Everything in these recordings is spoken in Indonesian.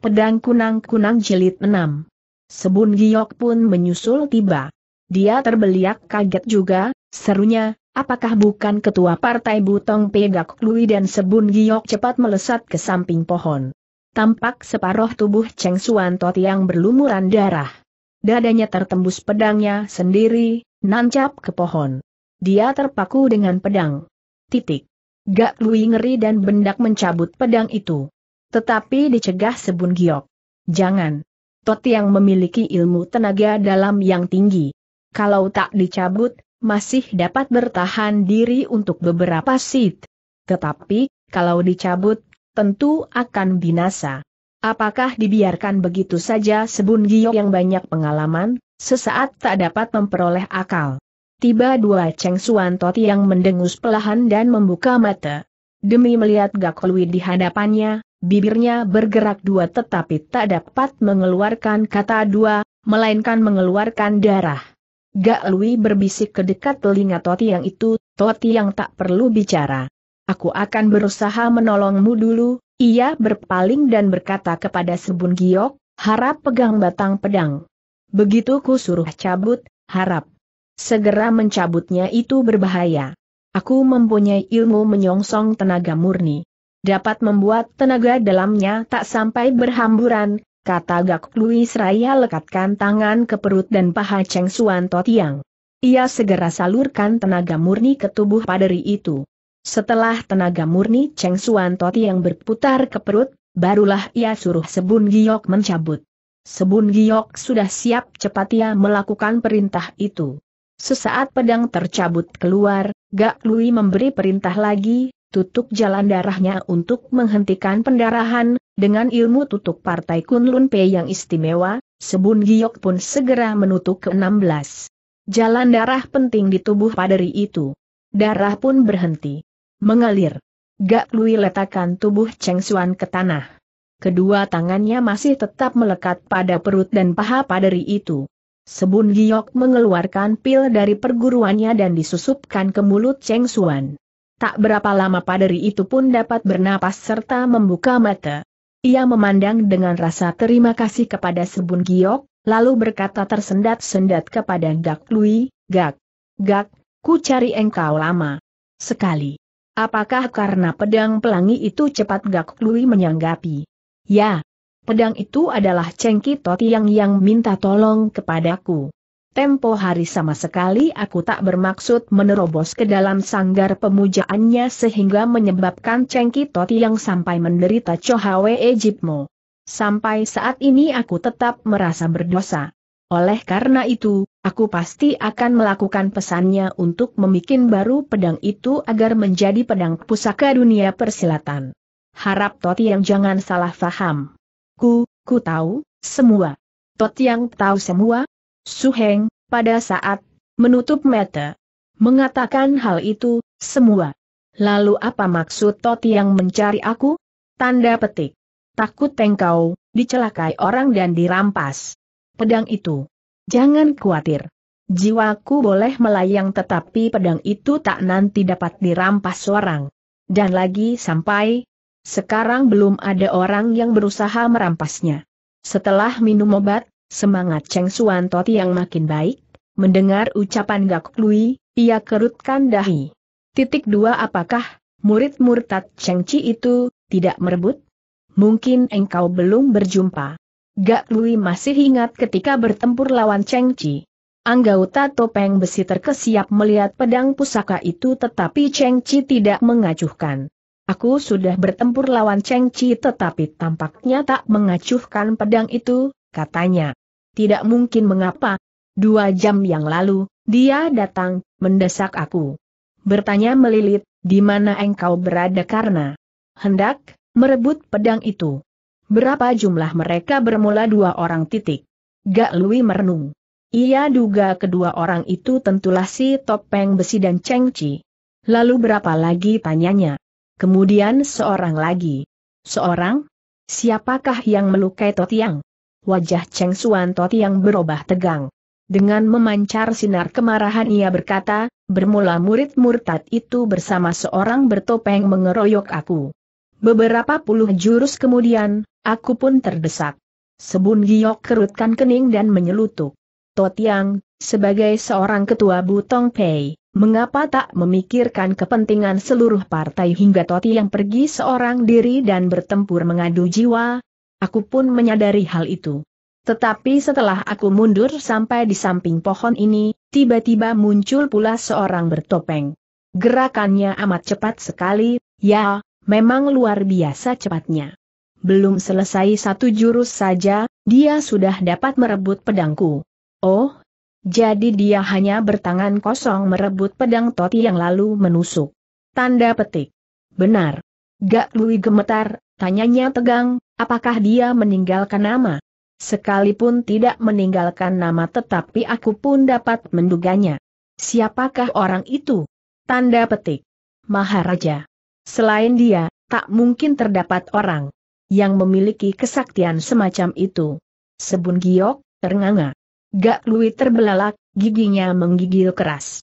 Pedang Kunang-Kunang jelit 6 Sebun Giok pun menyusul tiba. Dia terbeliak kaget juga, serunya, apakah bukan ketua partai Butong Pegak Lui dan Sebun Giok cepat melesat ke samping pohon. Tampak separuh tubuh Cheng Suan Tot yang berlumuran darah. Dadanya tertembus pedangnya sendiri, nancap ke pohon. Dia terpaku dengan pedang. Titik. Gak Lui ngeri dan bendak mencabut pedang itu. Tetapi dicegah Sebun Giok. Jangan. Tot yang memiliki ilmu tenaga dalam yang tinggi. Kalau tak dicabut, masih dapat bertahan diri untuk beberapa sit. Tetapi, kalau dicabut, tentu akan binasa. Apakah dibiarkan begitu saja Sebun Giok yang banyak pengalaman, sesaat tak dapat memperoleh akal. Tiba dua Cheng Suan Toti yang mendengus pelahan dan membuka mata. Demi melihat Gakolwi di hadapannya, bibirnya bergerak dua tetapi tak dapat mengeluarkan kata dua, melainkan mengeluarkan darah. Gak Lui berbisik ke dekat telinga Toti yang itu, Toti yang tak perlu bicara. Aku akan berusaha menolongmu dulu, ia berpaling dan berkata kepada Sebun Giok, harap pegang batang pedang. Begitu ku suruh cabut, harap. Segera mencabutnya itu berbahaya. Aku mempunyai ilmu menyongsong tenaga murni dapat membuat tenaga dalamnya tak sampai berhamburan, kata Gak Louis Raya. lekatkan tangan ke perut dan paha Cheng Suan Totiang. Ia segera salurkan tenaga murni ke tubuh paderi itu. Setelah tenaga murni Cheng Suan Totiang berputar ke perut, barulah ia suruh Sebun Giok mencabut. Sebun Giok sudah siap cepat ia melakukan perintah itu. Sesaat pedang tercabut keluar, Gak Lui memberi perintah lagi, tutup jalan darahnya untuk menghentikan pendarahan, dengan ilmu tutup partai Kunlun Pei yang istimewa, Sebun Giok pun segera menutup ke-16. Jalan darah penting di tubuh paderi itu. Darah pun berhenti. Mengalir. Gak Lui letakkan tubuh Cheng Xuan ke tanah. Kedua tangannya masih tetap melekat pada perut dan paha paderi itu. Sebun Giok mengeluarkan pil dari perguruannya dan disusupkan ke mulut Cheng Xuan. Tak berapa lama paderi itu pun dapat bernapas serta membuka mata. Ia memandang dengan rasa terima kasih kepada Sebun Giok, lalu berkata tersendat-sendat kepada Gak Lui, Gak, Gak, ku cari engkau lama. Sekali. Apakah karena pedang pelangi itu cepat Gak Lui menyanggapi? Ya. Pedang itu adalah Cengki Toti yang yang minta tolong kepadaku. Tempo hari sama sekali aku tak bermaksud menerobos ke dalam sanggar pemujaannya sehingga menyebabkan Cengki Toti yang sampai menderita cohawe Ejipmo. Sampai saat ini aku tetap merasa berdosa. Oleh karena itu, aku pasti akan melakukan pesannya untuk membuat baru pedang itu agar menjadi pedang pusaka dunia persilatan. Harap Toti yang jangan salah faham. Ku, ku tahu, semua. Totti yang tahu semua, Suheng, pada saat menutup mata, mengatakan hal itu, semua. Lalu apa maksud Toti yang mencari aku? Tanda petik. Takut tengkau, dicelakai orang dan dirampas. Pedang itu. Jangan khawatir. Jiwaku boleh melayang tetapi pedang itu tak nanti dapat dirampas orang. Dan lagi sampai, sekarang belum ada orang yang berusaha merampasnya. Setelah minum obat, Semangat Cheng Suan Toti yang makin baik, mendengar ucapan Gak Lui, ia kerutkan dahi. Titik dua apakah, murid murtad Cheng Chi itu, tidak merebut? Mungkin engkau belum berjumpa. Gak Lui masih ingat ketika bertempur lawan Cheng Chi. Anggota topeng besi terkesiap melihat pedang pusaka itu tetapi Cheng Chi tidak mengacuhkan. Aku sudah bertempur lawan Cheng Chi tetapi tampaknya tak mengacuhkan pedang itu, katanya tidak mungkin mengapa. Dua jam yang lalu, dia datang, mendesak aku. Bertanya melilit, di mana engkau berada karena hendak merebut pedang itu. Berapa jumlah mereka bermula dua orang titik. Gak Lui merenung. Ia duga kedua orang itu tentulah si Topeng Besi dan Cheng Chi. Lalu berapa lagi tanyanya. Kemudian seorang lagi. Seorang? Siapakah yang melukai Totiang? wajah Cheng Suan Toti yang berubah tegang. Dengan memancar sinar kemarahan ia berkata, bermula murid murtad itu bersama seorang bertopeng mengeroyok aku. Beberapa puluh jurus kemudian, aku pun terdesak. Sebun Giok kerutkan kening dan menyelutuk. Totiang, sebagai seorang ketua Butong Pei, mengapa tak memikirkan kepentingan seluruh partai hingga Totiang pergi seorang diri dan bertempur mengadu jiwa, Aku pun menyadari hal itu. Tetapi setelah aku mundur sampai di samping pohon ini, tiba-tiba muncul pula seorang bertopeng. Gerakannya amat cepat sekali, ya, memang luar biasa cepatnya. Belum selesai satu jurus saja, dia sudah dapat merebut pedangku. Oh, jadi dia hanya bertangan kosong merebut pedang Toti yang lalu menusuk. Tanda petik. Benar. Gak Lui gemetar, tanyanya tegang, Apakah dia meninggalkan nama? Sekalipun tidak meninggalkan nama tetapi aku pun dapat menduganya. Siapakah orang itu? Tanda petik. Maharaja. Selain dia, tak mungkin terdapat orang yang memiliki kesaktian semacam itu. Sebun giok, ternganga. Gak Lui terbelalak, giginya menggigil keras.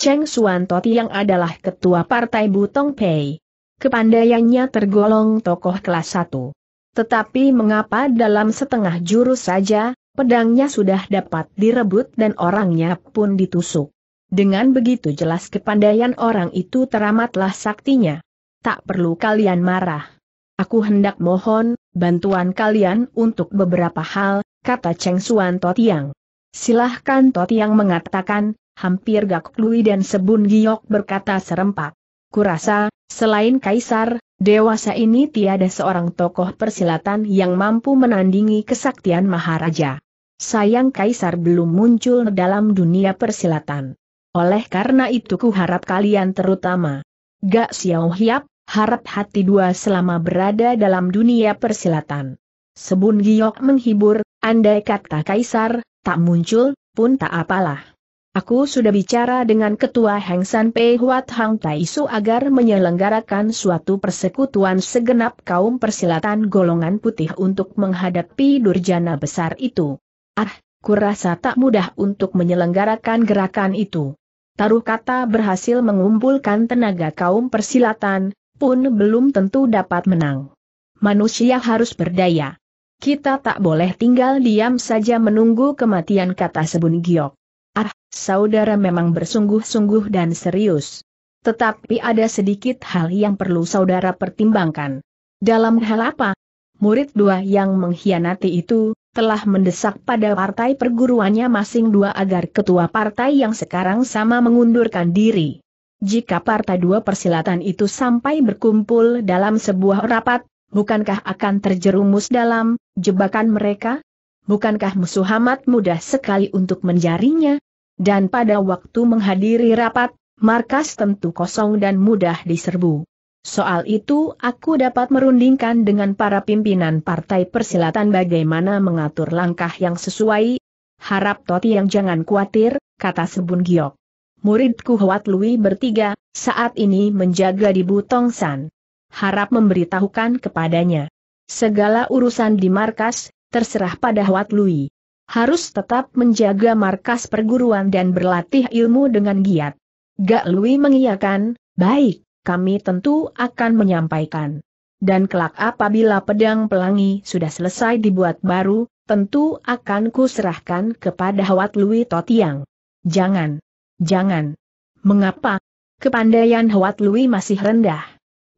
Cheng Suan Toti yang adalah ketua partai Butong Pei. Kepandaiannya tergolong tokoh kelas 1. Tetapi mengapa dalam setengah jurus saja, pedangnya sudah dapat direbut dan orangnya pun ditusuk. Dengan begitu jelas kepandaian orang itu teramatlah saktinya. Tak perlu kalian marah. Aku hendak mohon, bantuan kalian untuk beberapa hal, kata Cheng Suan Totiang. Silahkan Totiang mengatakan, hampir Gak Klui dan Sebun Giok berkata serempak. Kurasa, selain Kaisar, Dewasa ini tiada seorang tokoh persilatan yang mampu menandingi kesaktian Maharaja. Sayang Kaisar belum muncul dalam dunia persilatan. Oleh karena itu kuharap kalian terutama. Gak Xiao Hiap, harap hati dua selama berada dalam dunia persilatan. Sebun Giok menghibur, andai kata Kaisar, tak muncul, pun tak apalah. Aku sudah bicara dengan Ketua Heng San Pei Huat Hang Tai Su agar menyelenggarakan suatu persekutuan segenap kaum persilatan golongan putih untuk menghadapi durjana besar itu. Ah, kurasa tak mudah untuk menyelenggarakan gerakan itu. Taruh kata berhasil mengumpulkan tenaga kaum persilatan, pun belum tentu dapat menang. Manusia harus berdaya. Kita tak boleh tinggal diam saja menunggu kematian kata Sebun Giok. Ah, saudara memang bersungguh-sungguh dan serius. Tetapi ada sedikit hal yang perlu saudara pertimbangkan. Dalam hal apa? Murid dua yang mengkhianati itu, telah mendesak pada partai perguruannya masing dua agar ketua partai yang sekarang sama mengundurkan diri. Jika partai dua persilatan itu sampai berkumpul dalam sebuah rapat, bukankah akan terjerumus dalam jebakan mereka? Bukankah musuh amat mudah sekali untuk menjarinya? Dan pada waktu menghadiri rapat, markas tentu kosong dan mudah diserbu. Soal itu aku dapat merundingkan dengan para pimpinan partai persilatan bagaimana mengatur langkah yang sesuai. Harap Toti yang jangan khawatir, kata Sebun Giok. Muridku Huat Lui bertiga, saat ini menjaga di Butongsan. Harap memberitahukan kepadanya. Segala urusan di markas, terserah pada Huat Lui harus tetap menjaga markas perguruan dan berlatih ilmu dengan giat. Gak Lui mengiyakan, baik, kami tentu akan menyampaikan. Dan kelak apabila pedang pelangi sudah selesai dibuat baru, tentu akan kuserahkan kepada Hwat Lui Totiang. Jangan. Jangan. Mengapa? Kepandaian Hwat Lui masih rendah.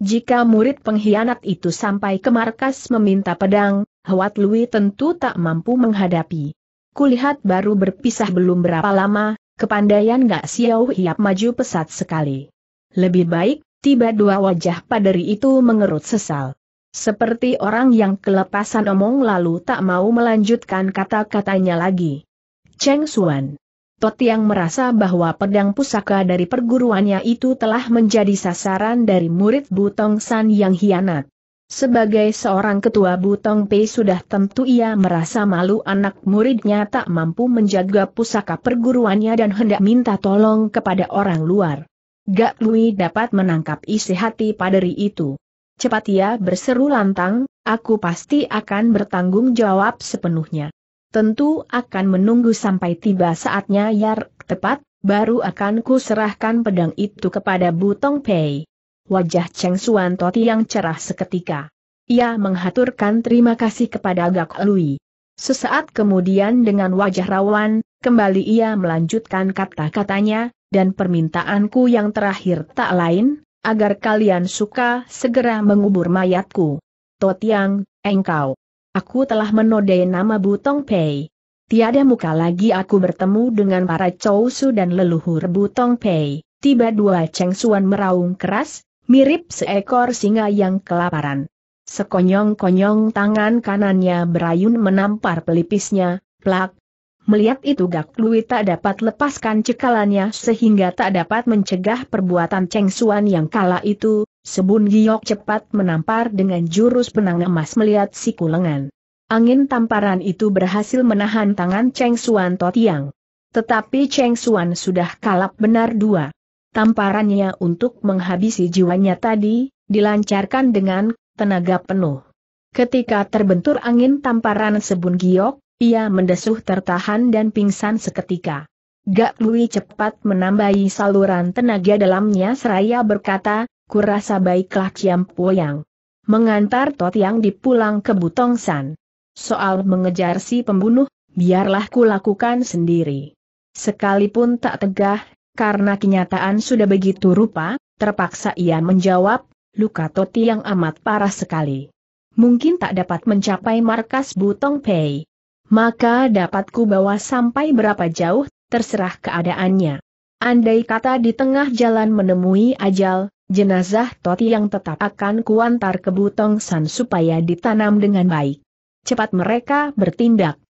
Jika murid pengkhianat itu sampai ke markas meminta pedang, Hwat Lui tentu tak mampu menghadapi. Kulihat baru berpisah belum berapa lama, kepandaian Gak siau Hiap maju pesat sekali. Lebih baik, tiba dua wajah paderi itu mengerut sesal. Seperti orang yang kelepasan omong lalu tak mau melanjutkan kata-katanya lagi. Cheng Xuan. Tot yang merasa bahwa pedang pusaka dari perguruannya itu telah menjadi sasaran dari murid Butong San yang hianat. Sebagai seorang ketua Butong Pei sudah tentu ia merasa malu anak muridnya tak mampu menjaga pusaka perguruannya dan hendak minta tolong kepada orang luar. Gak Lui dapat menangkap isi hati paderi itu. Cepat ia berseru lantang, aku pasti akan bertanggung jawab sepenuhnya. Tentu akan menunggu sampai tiba saatnya Yar tepat, baru akan kuserahkan pedang itu kepada Butong Pei wajah Cheng Suan Toti yang cerah seketika. Ia menghaturkan terima kasih kepada Gak Lui. Sesaat kemudian dengan wajah rawan, kembali ia melanjutkan kata-katanya, dan permintaanku yang terakhir tak lain, agar kalian suka segera mengubur mayatku. Totiang, engkau. Aku telah menodai nama Butong Pei. Tiada muka lagi aku bertemu dengan para Su dan leluhur Butong Pei. Tiba dua Cheng Suan meraung keras, mirip seekor singa yang kelaparan. Sekonyong-konyong tangan kanannya berayun menampar pelipisnya, plak. Melihat itu Gak Lui tak dapat lepaskan cekalannya sehingga tak dapat mencegah perbuatan Cheng Suan yang kala itu, Sebun Giok cepat menampar dengan jurus penang emas melihat si kulengan. Angin tamparan itu berhasil menahan tangan Cheng Suan Totiang. Tetapi Cheng Suan sudah kalap benar dua. Tamparannya untuk menghabisi jiwanya tadi, dilancarkan dengan tenaga penuh. Ketika terbentur angin tamparan sebun giok, ia mendesuh tertahan dan pingsan seketika. Gak Lui cepat menambahi saluran tenaga dalamnya seraya berkata, kurasa baiklah Ciam Poyang. Mengantar Tot yang dipulang ke Butongsan. Soal mengejar si pembunuh, biarlah ku lakukan sendiri. Sekalipun tak tegah, karena kenyataan sudah begitu rupa, terpaksa ia menjawab, luka Toti yang amat parah sekali. Mungkin tak dapat mencapai markas Butong Pei. Maka dapatku bawa sampai berapa jauh, terserah keadaannya. Andai kata di tengah jalan menemui ajal, jenazah Toti yang tetap akan kuantar ke Butong San supaya ditanam dengan baik. Cepat mereka bertindak.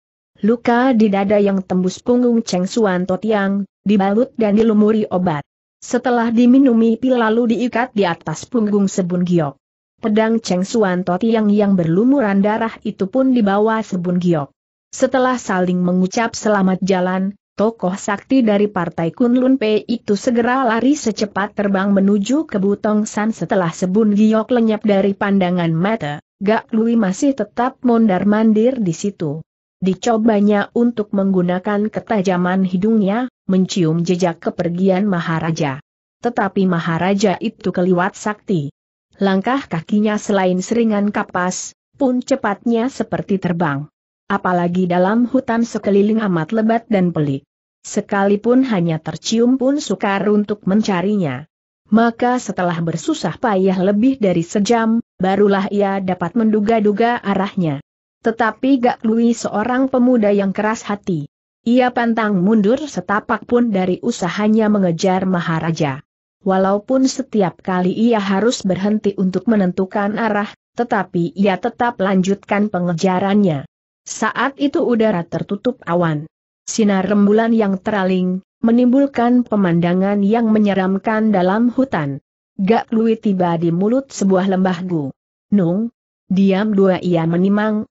Luka di dada yang tembus punggung Cheng Suan Totiang, dibalut dan dilumuri obat. Setelah diminumi pil lalu diikat di atas punggung Sebun Giok. Pedang Cheng Suan Totiang yang berlumuran darah itu pun dibawa Sebun Giok. Setelah saling mengucap selamat jalan, tokoh sakti dari partai Kunlun P itu segera lari secepat terbang menuju ke Butong San setelah Sebun Giok lenyap dari pandangan mata. Gak Lui masih tetap mondar-mandir di situ. Dicobanya untuk menggunakan ketajaman hidungnya, mencium jejak kepergian Maharaja. Tetapi Maharaja itu keliwat sakti. Langkah kakinya selain seringan kapas, pun cepatnya seperti terbang. Apalagi dalam hutan sekeliling amat lebat dan pelik. Sekalipun hanya tercium pun sukar untuk mencarinya. Maka setelah bersusah payah lebih dari sejam, barulah ia dapat menduga-duga arahnya. Tetapi Gak Lui seorang pemuda yang keras hati. Ia pantang mundur setapak pun dari usahanya mengejar Maharaja. Walaupun setiap kali ia harus berhenti untuk menentukan arah, tetapi ia tetap lanjutkan pengejarannya. Saat itu udara tertutup awan. Sinar rembulan yang teraling, menimbulkan pemandangan yang menyeramkan dalam hutan. Gak Lui tiba di mulut sebuah lembah gu. Nung. Diam dua ia menimang,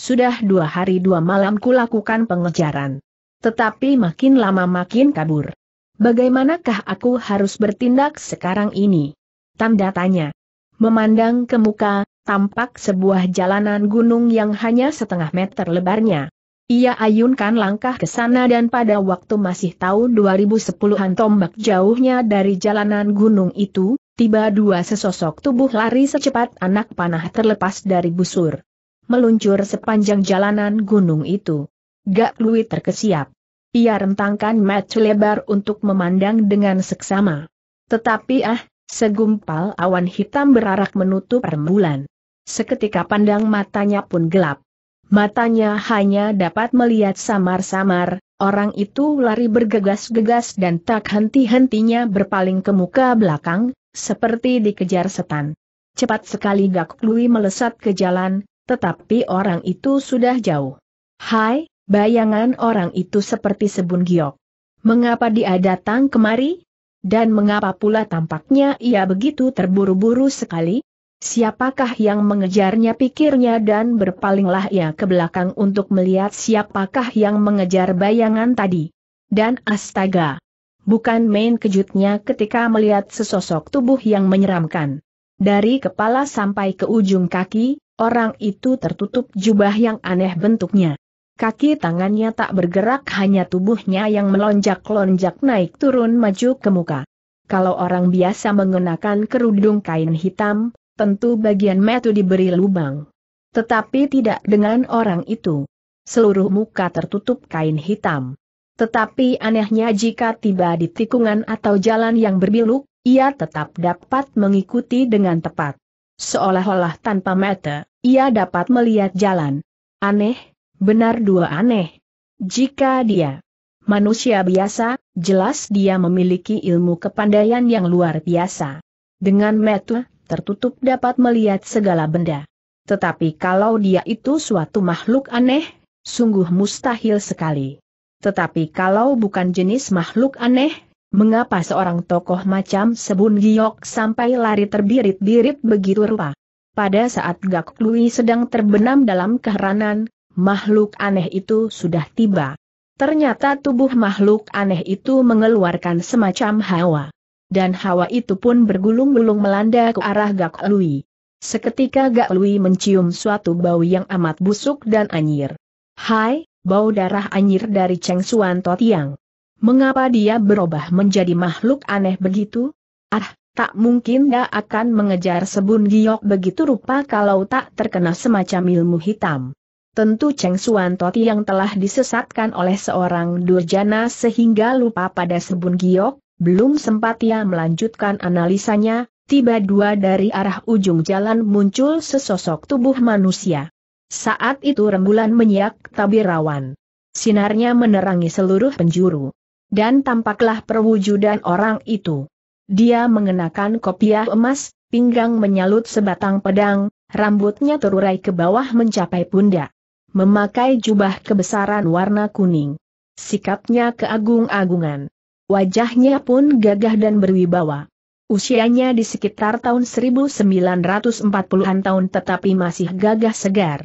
sudah dua hari dua malam ku lakukan pengejaran. Tetapi makin lama makin kabur. Bagaimanakah aku harus bertindak sekarang ini? Tanda tanya. Memandang ke muka, tampak sebuah jalanan gunung yang hanya setengah meter lebarnya. Ia ayunkan langkah ke sana dan pada waktu masih tahun 2010-an tombak jauhnya dari jalanan gunung itu, tiba dua sesosok tubuh lari secepat anak panah terlepas dari busur meluncur sepanjang jalanan gunung itu. Gak Lui terkesiap. Ia rentangkan mata lebar untuk memandang dengan seksama. Tetapi ah, segumpal awan hitam berarak menutup rembulan. Seketika pandang matanya pun gelap. Matanya hanya dapat melihat samar-samar, orang itu lari bergegas-gegas dan tak henti-hentinya berpaling ke muka belakang, seperti dikejar setan. Cepat sekali Gak Lui melesat ke jalan, tetapi orang itu sudah jauh. Hai, bayangan orang itu seperti sebun giok. Mengapa dia datang kemari? Dan mengapa pula tampaknya ia begitu terburu-buru sekali? Siapakah yang mengejarnya pikirnya dan berpalinglah ia ke belakang untuk melihat siapakah yang mengejar bayangan tadi. Dan astaga! Bukan main kejutnya ketika melihat sesosok tubuh yang menyeramkan. Dari kepala sampai ke ujung kaki, Orang itu tertutup jubah yang aneh bentuknya. Kaki tangannya tak bergerak hanya tubuhnya yang melonjak-lonjak naik turun maju ke muka. Kalau orang biasa mengenakan kerudung kain hitam, tentu bagian metu diberi lubang. Tetapi tidak dengan orang itu. Seluruh muka tertutup kain hitam. Tetapi anehnya jika tiba di tikungan atau jalan yang berbiluk, ia tetap dapat mengikuti dengan tepat. Seolah-olah tanpa mata, ia dapat melihat jalan. Aneh, benar dua aneh. Jika dia manusia biasa, jelas dia memiliki ilmu kepandaian yang luar biasa. Dengan mata, tertutup dapat melihat segala benda. Tetapi kalau dia itu suatu makhluk aneh, sungguh mustahil sekali. Tetapi kalau bukan jenis makhluk aneh, Mengapa seorang tokoh macam Sebun Giok sampai lari terbirit-birit begitu rupa? Pada saat Gak Lui sedang terbenam dalam keheranan, makhluk aneh itu sudah tiba. Ternyata tubuh makhluk aneh itu mengeluarkan semacam hawa. Dan hawa itu pun bergulung-gulung melanda ke arah Gak Lui. Seketika Gak Lui mencium suatu bau yang amat busuk dan anjir. Hai, bau darah anjir dari Cheng Suan Totiang. Mengapa dia berubah menjadi makhluk aneh begitu? Ah, tak mungkin dia akan mengejar sebun giok begitu rupa kalau tak terkena semacam ilmu hitam. Tentu Cheng Suan Toti yang telah disesatkan oleh seorang durjana sehingga lupa pada sebun giok, belum sempat ia melanjutkan analisanya, tiba dua dari arah ujung jalan muncul sesosok tubuh manusia. Saat itu rembulan menyiak tabirawan. Sinarnya menerangi seluruh penjuru dan tampaklah perwujudan orang itu. Dia mengenakan kopiah emas, pinggang menyalut sebatang pedang, rambutnya terurai ke bawah mencapai pundak. Memakai jubah kebesaran warna kuning. Sikapnya keagung-agungan. Wajahnya pun gagah dan berwibawa. Usianya di sekitar tahun 1940-an tahun tetapi masih gagah segar.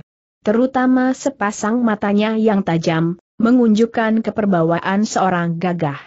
Terutama sepasang matanya yang tajam, Mengunjukkan keperbawaan seorang gagah.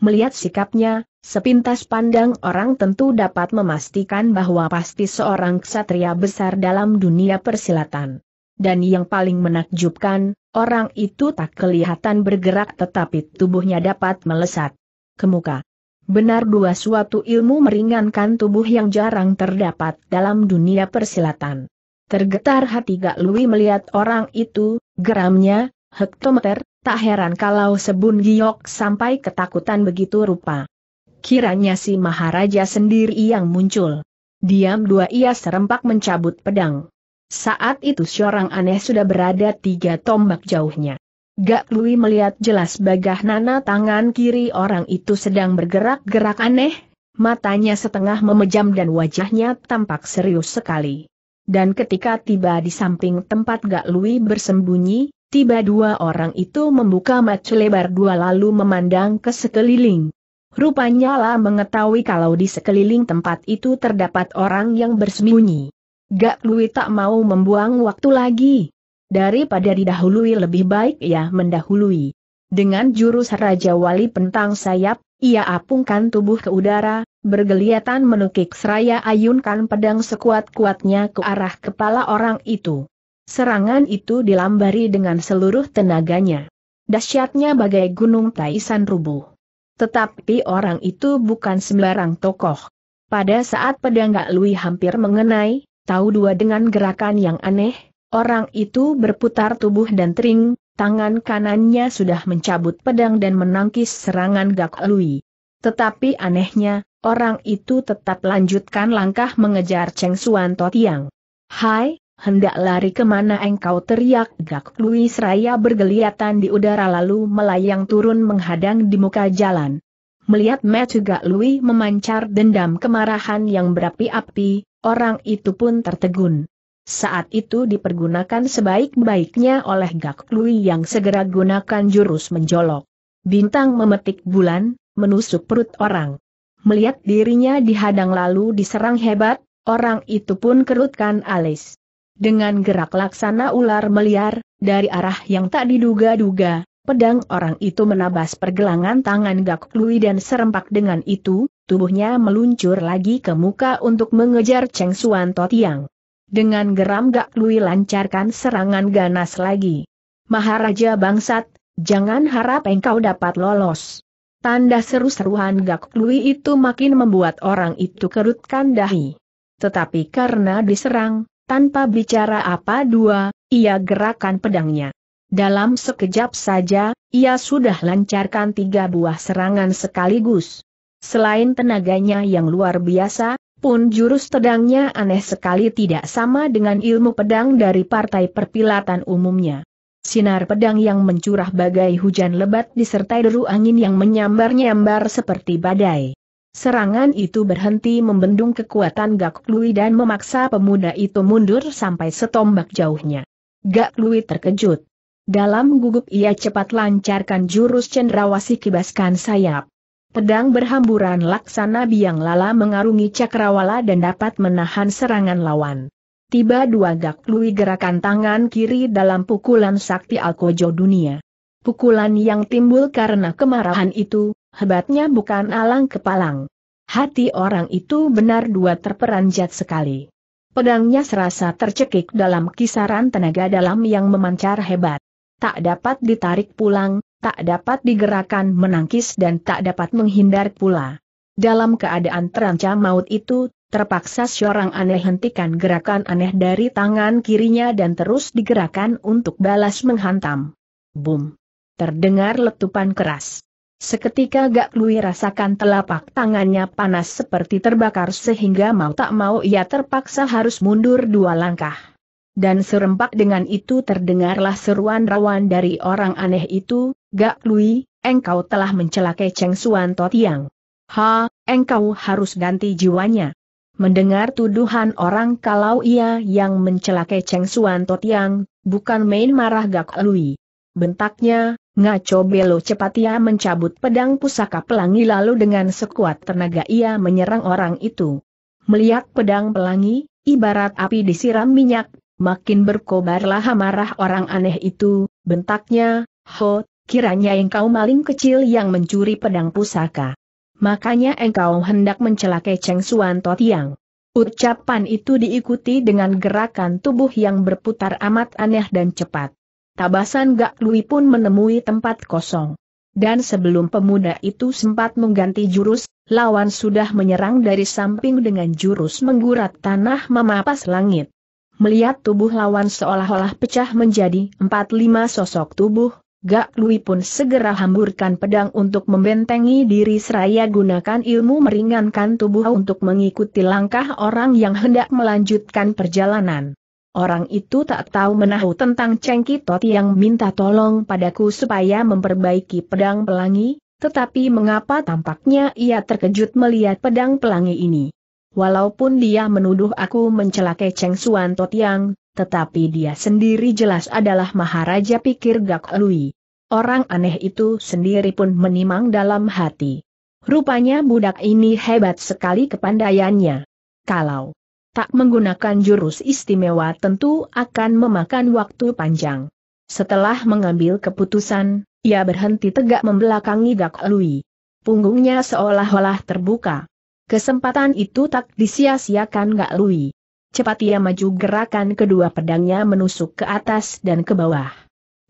Melihat sikapnya, sepintas pandang orang tentu dapat memastikan bahwa pasti seorang ksatria besar dalam dunia persilatan. Dan yang paling menakjubkan, orang itu tak kelihatan bergerak tetapi tubuhnya dapat melesat Kemuka. Benar dua suatu ilmu meringankan tubuh yang jarang terdapat dalam dunia persilatan. Tergetar hati Gak Lui melihat orang itu, geramnya, hektometer, tak heran kalau Sebun Giok sampai ketakutan begitu rupa. Kiranya si Maharaja sendiri yang muncul. Diam dua ia serempak mencabut pedang. Saat itu seorang aneh sudah berada tiga tombak jauhnya. Gak Lui melihat jelas bagah nana tangan kiri orang itu sedang bergerak-gerak aneh, matanya setengah memejam dan wajahnya tampak serius sekali. Dan ketika tiba di samping tempat Gak Lui bersembunyi, Tiba dua orang itu membuka mata lebar dua lalu memandang ke sekeliling. Rupanya lah mengetahui kalau di sekeliling tempat itu terdapat orang yang bersembunyi. Gak Lui tak mau membuang waktu lagi. Daripada didahului lebih baik ia mendahului. Dengan jurus Raja Wali Pentang Sayap, ia apungkan tubuh ke udara, bergeliatan menukik seraya ayunkan pedang sekuat-kuatnya ke arah kepala orang itu. Serangan itu dilambari dengan seluruh tenaganya. Dasyatnya bagai gunung Taisan rubuh. Tetapi orang itu bukan sembarang tokoh. Pada saat pedang Gak Lui hampir mengenai, tahu dua dengan gerakan yang aneh, orang itu berputar tubuh dan tering, tangan kanannya sudah mencabut pedang dan menangkis serangan Gak Lui. Tetapi anehnya, orang itu tetap lanjutkan langkah mengejar Cheng Suan Totiang. Hai, hendak lari kemana engkau teriak gak Louis Raya bergeliatan di udara lalu melayang turun menghadang di muka jalan. Melihat Matthew Gak Louis memancar dendam kemarahan yang berapi-api, orang itu pun tertegun. Saat itu dipergunakan sebaik-baiknya oleh Gak Louis yang segera gunakan jurus menjolok. Bintang memetik bulan, menusuk perut orang. Melihat dirinya dihadang lalu diserang hebat, orang itu pun kerutkan alis. Dengan gerak laksana ular meliar, dari arah yang tak diduga-duga, pedang orang itu menabas pergelangan tangan Gak Lui dan serempak dengan itu, tubuhnya meluncur lagi ke muka untuk mengejar Cheng Suan Totiang. Dengan geram Gak Lui lancarkan serangan ganas lagi. Maharaja bangsat, jangan harap engkau dapat lolos. Tanda seru-seruan Gak Lui itu makin membuat orang itu kerutkan dahi. Tetapi karena diserang, tanpa bicara apa dua, ia gerakan pedangnya. Dalam sekejap saja, ia sudah lancarkan tiga buah serangan sekaligus. Selain tenaganya yang luar biasa, pun jurus pedangnya aneh sekali tidak sama dengan ilmu pedang dari partai perpilatan umumnya. Sinar pedang yang mencurah bagai hujan lebat disertai deru angin yang menyambar-nyambar seperti badai. Serangan itu berhenti membendung kekuatan Gak Lui dan memaksa pemuda itu mundur sampai setombak jauhnya. Gak Lui terkejut. Dalam gugup ia cepat lancarkan jurus cendrawasih kibaskan sayap. Pedang berhamburan laksana biang lala mengarungi cakrawala dan dapat menahan serangan lawan. Tiba dua Gak Lui gerakan tangan kiri dalam pukulan sakti Alkojo dunia. Pukulan yang timbul karena kemarahan itu, hebatnya bukan alang kepalang. Hati orang itu benar dua terperanjat sekali. Pedangnya serasa tercekik dalam kisaran tenaga dalam yang memancar hebat. Tak dapat ditarik pulang, tak dapat digerakkan menangkis dan tak dapat menghindar pula. Dalam keadaan terancam maut itu, terpaksa seorang aneh hentikan gerakan aneh dari tangan kirinya dan terus digerakkan untuk balas menghantam. Boom! Terdengar letupan keras. Seketika Gak Lui rasakan telapak tangannya panas seperti terbakar sehingga mau tak mau ia terpaksa harus mundur dua langkah. Dan serempak dengan itu terdengarlah seruan rawan dari orang aneh itu, Gak Lui, engkau telah mencelakai Cheng Suan Totiang. Ha, engkau harus ganti jiwanya. Mendengar tuduhan orang kalau ia yang mencelakai Cheng Suan Totiang, bukan main marah Gak Lui. Bentaknya, Ngaco Belo cepat ia mencabut pedang pusaka pelangi lalu dengan sekuat tenaga ia menyerang orang itu. Melihat pedang pelangi, ibarat api disiram minyak, makin berkobarlah amarah orang aneh itu, bentaknya, ho, kiranya engkau maling kecil yang mencuri pedang pusaka. Makanya engkau hendak mencelakai Cheng Suan Tiang. Ucapan itu diikuti dengan gerakan tubuh yang berputar amat aneh dan cepat. Tabasan Gak Lui pun menemui tempat kosong. Dan sebelum pemuda itu sempat mengganti jurus, lawan sudah menyerang dari samping dengan jurus menggurat tanah memapas langit. Melihat tubuh lawan seolah-olah pecah menjadi empat lima sosok tubuh, Gak Lui pun segera hamburkan pedang untuk membentengi diri seraya gunakan ilmu meringankan tubuh untuk mengikuti langkah orang yang hendak melanjutkan perjalanan. Orang itu tak tahu menahu tentang Cheng Kitot yang minta tolong padaku supaya memperbaiki pedang pelangi, tetapi mengapa tampaknya ia terkejut melihat pedang pelangi ini. Walaupun dia menuduh aku mencelakai Cheng Suan Tot Yang, tetapi dia sendiri jelas adalah Maharaja pikir Gak Lui. Orang aneh itu sendiri pun menimang dalam hati. Rupanya budak ini hebat sekali kepandaiannya. Kalau tak menggunakan jurus istimewa tentu akan memakan waktu panjang. Setelah mengambil keputusan, ia berhenti tegak membelakangi Gak Lui. Punggungnya seolah-olah terbuka. Kesempatan itu tak disia-siakan Gak Lui. Cepat ia maju gerakan kedua pedangnya menusuk ke atas dan ke bawah.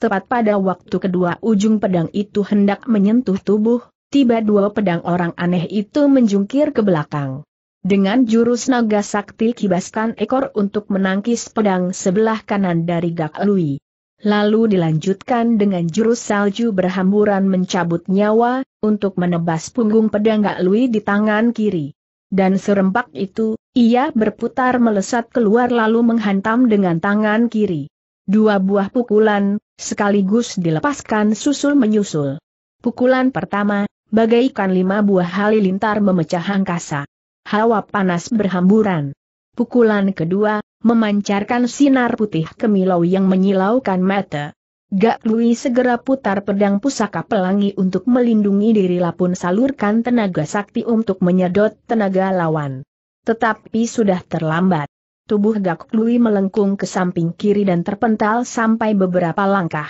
Tepat pada waktu kedua ujung pedang itu hendak menyentuh tubuh, tiba dua pedang orang aneh itu menjungkir ke belakang. Dengan jurus naga sakti kibaskan ekor untuk menangkis pedang sebelah kanan dari Gak Lui. Lalu dilanjutkan dengan jurus salju berhamburan mencabut nyawa, untuk menebas punggung pedang Gak Lui di tangan kiri. Dan serempak itu, ia berputar melesat keluar lalu menghantam dengan tangan kiri. Dua buah pukulan, sekaligus dilepaskan susul menyusul. Pukulan pertama, bagaikan lima buah halilintar memecah angkasa hawa panas berhamburan. Pukulan kedua, memancarkan sinar putih kemilau yang menyilaukan mata. Gak Lui segera putar pedang pusaka pelangi untuk melindungi diri lapun salurkan tenaga sakti untuk menyedot tenaga lawan. Tetapi sudah terlambat. Tubuh Gak Lui melengkung ke samping kiri dan terpental sampai beberapa langkah.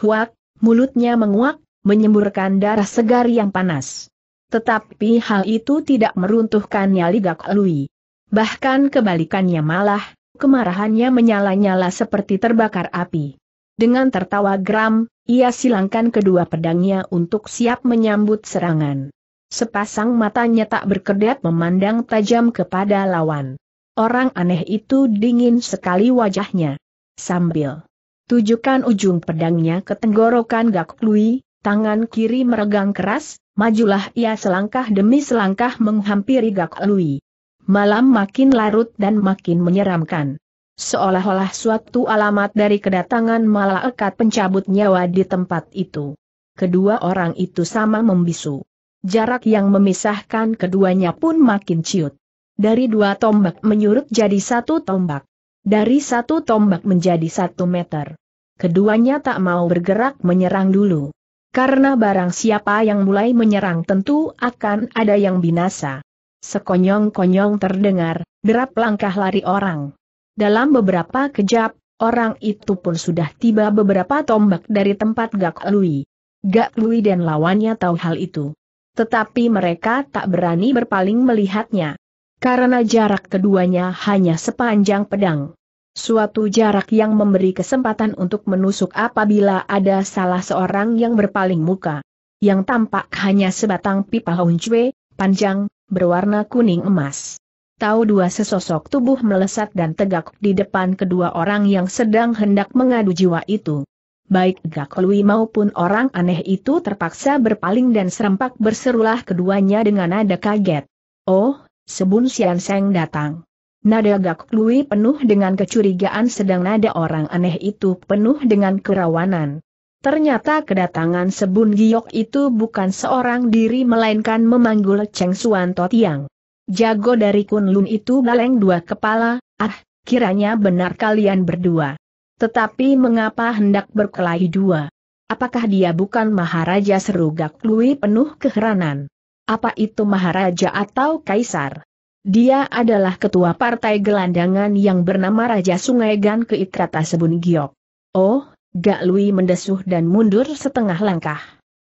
Huak, mulutnya menguak, menyemburkan darah segar yang panas. Tetapi hal itu tidak meruntuhkannya Ligak Lui. Bahkan kebalikannya malah, kemarahannya menyala-nyala seperti terbakar api. Dengan tertawa geram, ia silangkan kedua pedangnya untuk siap menyambut serangan. Sepasang matanya tak berkedap memandang tajam kepada lawan. Orang aneh itu dingin sekali wajahnya. Sambil tujukan ujung pedangnya ke tenggorokan Gak Lui, tangan kiri meregang keras, majulah ia selangkah demi selangkah menghampiri Gak Lui. Malam makin larut dan makin menyeramkan. Seolah-olah suatu alamat dari kedatangan malaikat pencabut nyawa di tempat itu. Kedua orang itu sama membisu. Jarak yang memisahkan keduanya pun makin ciut. Dari dua tombak menyurut jadi satu tombak. Dari satu tombak menjadi satu meter. Keduanya tak mau bergerak menyerang dulu. Karena barang siapa yang mulai menyerang tentu akan ada yang binasa. Sekonyong-konyong terdengar, derap langkah lari orang. Dalam beberapa kejap, orang itu pun sudah tiba beberapa tombak dari tempat Gak Lui. Gak Lui dan lawannya tahu hal itu. Tetapi mereka tak berani berpaling melihatnya. Karena jarak keduanya hanya sepanjang pedang. Suatu jarak yang memberi kesempatan untuk menusuk apabila ada salah seorang yang berpaling muka. Yang tampak hanya sebatang pipa hongcue, panjang, berwarna kuning emas. Tahu dua sesosok tubuh melesat dan tegak di depan kedua orang yang sedang hendak mengadu jiwa itu. Baik Gak Lui maupun orang aneh itu terpaksa berpaling dan serempak berserulah keduanya dengan nada kaget. Oh, Sebun Sian Seng datang. Nada Gak Lui penuh dengan kecurigaan sedang nada orang aneh itu penuh dengan kerawanan. Ternyata kedatangan Sebun Giok itu bukan seorang diri melainkan memanggul Cheng Suan Totiang. Jago dari Kunlun itu baleng dua kepala, ah, kiranya benar kalian berdua. Tetapi mengapa hendak berkelahi dua? Apakah dia bukan Maharaja Serugak Lui penuh keheranan? Apa itu Maharaja atau Kaisar? Dia adalah ketua partai gelandangan yang bernama Raja Sungai Gan Keitrata Sebun Giok. Oh, Gak Lui mendesuh dan mundur setengah langkah.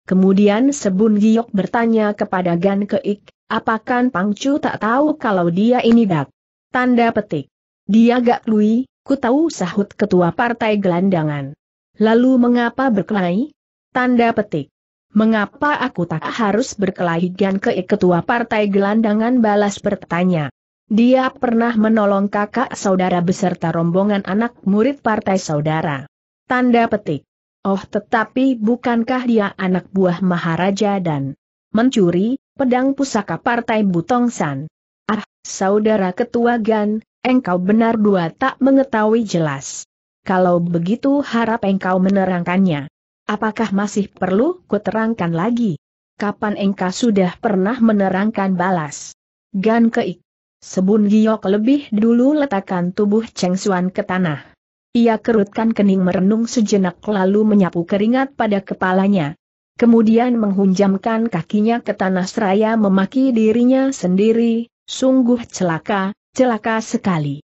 Kemudian Sebun Giok bertanya kepada Gan Keik, apakah Pangcu tak tahu kalau dia ini dak? Tanda petik. Dia Gak Lui, ku tahu sahut ketua partai gelandangan. Lalu mengapa berkelahi? Tanda petik. Mengapa aku tak harus berkelahi dengan ke ketua partai gelandangan balas bertanya. Dia pernah menolong kakak saudara beserta rombongan anak murid partai saudara. Tanda petik. Oh tetapi bukankah dia anak buah Maharaja dan mencuri pedang pusaka partai Butongsan? Ah, saudara ketua Gan, engkau benar dua tak mengetahui jelas. Kalau begitu harap engkau menerangkannya. Apakah masih perlu kuterangkan lagi? Kapan engkau sudah pernah menerangkan balas? Gan keik. Sebun giok lebih dulu letakkan tubuh Cheng Suan ke tanah. Ia kerutkan kening merenung sejenak lalu menyapu keringat pada kepalanya. Kemudian menghunjamkan kakinya ke tanah seraya memaki dirinya sendiri, sungguh celaka, celaka sekali.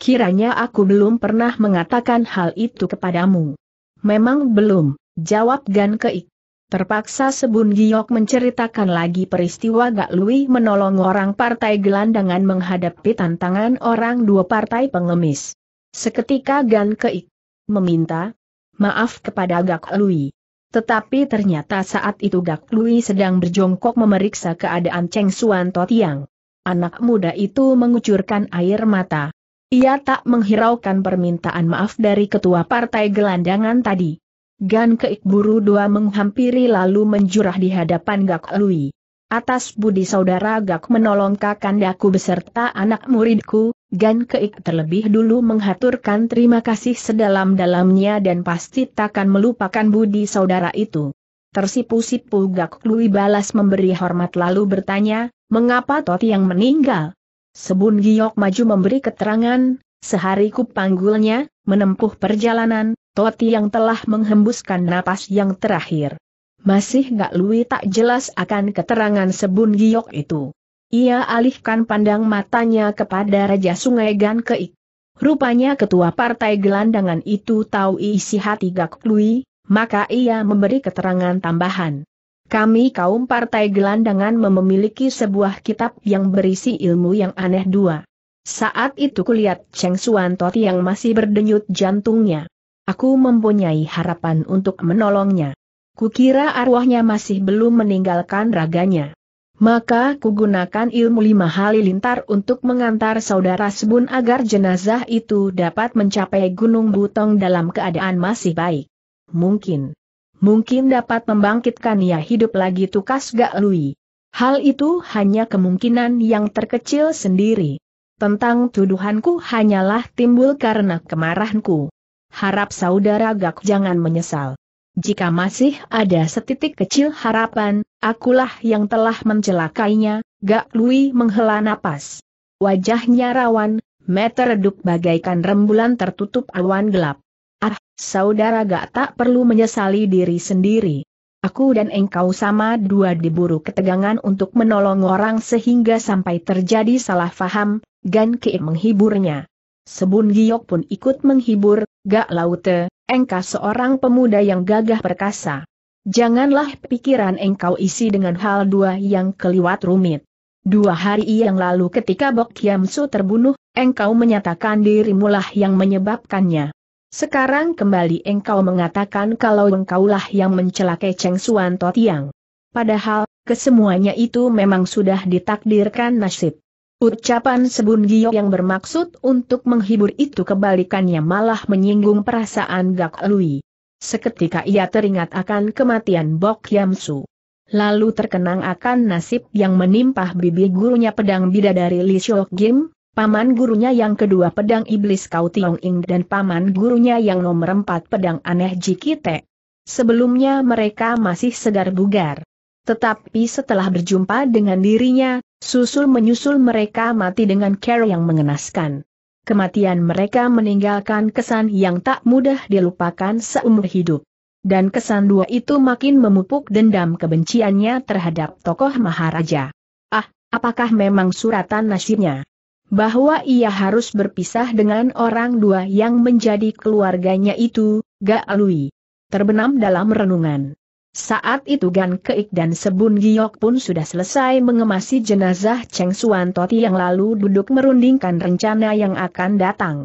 Kiranya aku belum pernah mengatakan hal itu kepadamu. Memang belum, jawab Gan Keik. Terpaksa Sebun Giok menceritakan lagi peristiwa Gak Lui menolong orang partai gelandangan menghadapi tantangan orang dua partai pengemis. Seketika Gan Keik meminta maaf kepada Gak Lui. Tetapi ternyata saat itu Gak Lui sedang berjongkok memeriksa keadaan Cheng Suan Totiang. Anak muda itu mengucurkan air mata. Ia tak menghiraukan permintaan maaf dari ketua partai gelandangan tadi. Gan Keik buru dua menghampiri lalu menjurah di hadapan Gak Lui. Atas budi saudara Gak menolong kakandaku beserta anak muridku, Gan Keik terlebih dulu menghaturkan terima kasih sedalam-dalamnya dan pasti takkan melupakan budi saudara itu. Tersipu-sipu Gak Lui balas memberi hormat lalu bertanya, mengapa Toti yang meninggal? Sebun Giok maju memberi keterangan, sehari ku panggulnya, menempuh perjalanan, Toti yang telah menghembuskan napas yang terakhir. Masih gak Lui tak jelas akan keterangan sebun giok itu. Ia alihkan pandang matanya kepada Raja Sungai Gan Keik. Rupanya ketua partai gelandangan itu tahu isi hati Gak Lui, maka ia memberi keterangan tambahan. Kami kaum partai gelandangan memiliki sebuah kitab yang berisi ilmu yang aneh dua. Saat itu kulihat Cheng Suan Toti yang masih berdenyut jantungnya. Aku mempunyai harapan untuk menolongnya. Kukira arwahnya masih belum meninggalkan raganya. Maka kugunakan ilmu lima halilintar untuk mengantar saudara sebun agar jenazah itu dapat mencapai Gunung Butong dalam keadaan masih baik. Mungkin. Mungkin dapat membangkitkan ia ya hidup lagi tukas gak lui. Hal itu hanya kemungkinan yang terkecil sendiri. Tentang tuduhanku hanyalah timbul karena kemarahanku. Harap saudara Gak jangan menyesal. Jika masih ada setitik kecil harapan, akulah yang telah mencelakainya, Gak Lui menghela napas. Wajahnya rawan, meter redup bagaikan rembulan tertutup awan gelap. Ah, saudara Gak tak perlu menyesali diri sendiri. Aku dan engkau sama dua diburu ketegangan untuk menolong orang sehingga sampai terjadi salah faham, Gan Kek menghiburnya. Sebun Giok pun ikut menghibur, Gak Laute, engkau seorang pemuda yang gagah perkasa. Janganlah pikiran engkau isi dengan hal dua yang keliwat rumit. Dua hari yang lalu ketika Bok Kiamsu terbunuh, engkau menyatakan dirimulah yang menyebabkannya. Sekarang kembali engkau mengatakan kalau engkaulah yang mencelakai Cheng Suan Totiang. Padahal, kesemuanya itu memang sudah ditakdirkan nasib. Ucapan Sebun Gio yang bermaksud untuk menghibur itu kebalikannya malah menyinggung perasaan Gak Lui. Seketika ia teringat akan kematian Bok Yamsu. Lalu terkenang akan nasib yang menimpa bibi gurunya pedang bidadari Li Shok Gim, paman gurunya yang kedua pedang iblis Kau Tiong Ing dan paman gurunya yang nomor empat pedang aneh Jikite. Sebelumnya mereka masih segar bugar. Tetapi setelah berjumpa dengan dirinya, Susul-menyusul mereka mati dengan care yang mengenaskan. Kematian mereka meninggalkan kesan yang tak mudah dilupakan seumur hidup. Dan kesan dua itu makin memupuk dendam kebenciannya terhadap tokoh Maharaja. Ah, apakah memang suratan nasibnya? bahwa ia harus berpisah dengan orang dua yang menjadi keluarganya itu, Gak Alui. Terbenam dalam renungan. Saat itu Gan Keik dan Sebun Giok pun sudah selesai mengemasi jenazah Cheng Suan Toti yang lalu duduk merundingkan rencana yang akan datang.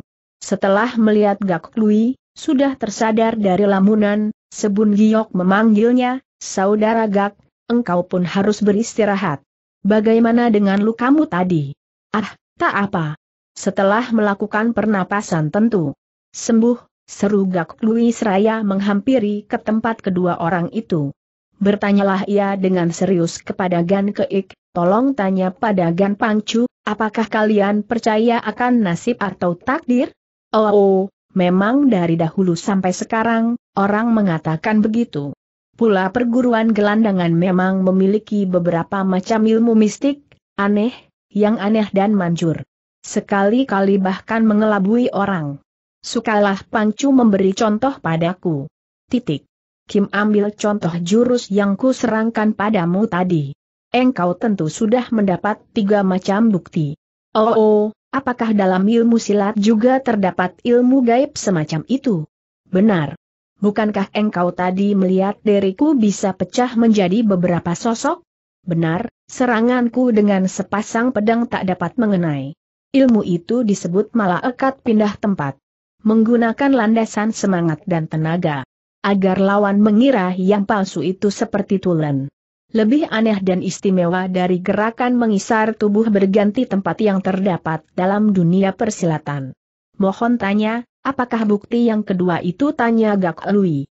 Setelah melihat Gak Lui, sudah tersadar dari lamunan, Sebun Giok memanggilnya, Saudara Gak, engkau pun harus beristirahat. Bagaimana dengan lukamu tadi? Ah, tak apa. Setelah melakukan pernapasan tentu. Sembuh, Seru Gak Louis Raya menghampiri ke tempat kedua orang itu. Bertanyalah ia dengan serius kepada Gan Keik, tolong tanya pada Gan Pangcu, apakah kalian percaya akan nasib atau takdir? Oh, oh memang dari dahulu sampai sekarang, orang mengatakan begitu. Pula perguruan gelandangan memang memiliki beberapa macam ilmu mistik, aneh, yang aneh dan manjur. Sekali-kali bahkan mengelabui orang. Sukalah Pangcu memberi contoh padaku. Titik. Kim ambil contoh jurus yang ku serangkan padamu tadi. Engkau tentu sudah mendapat tiga macam bukti. Oh, oh apakah dalam ilmu silat juga terdapat ilmu gaib semacam itu? Benar. Bukankah engkau tadi melihat diriku bisa pecah menjadi beberapa sosok? Benar, seranganku dengan sepasang pedang tak dapat mengenai. Ilmu itu disebut malah malaikat pindah tempat menggunakan landasan semangat dan tenaga. Agar lawan mengira yang palsu itu seperti tulen. Lebih aneh dan istimewa dari gerakan mengisar tubuh berganti tempat yang terdapat dalam dunia persilatan. Mohon tanya, apakah bukti yang kedua itu tanya Gak Lui?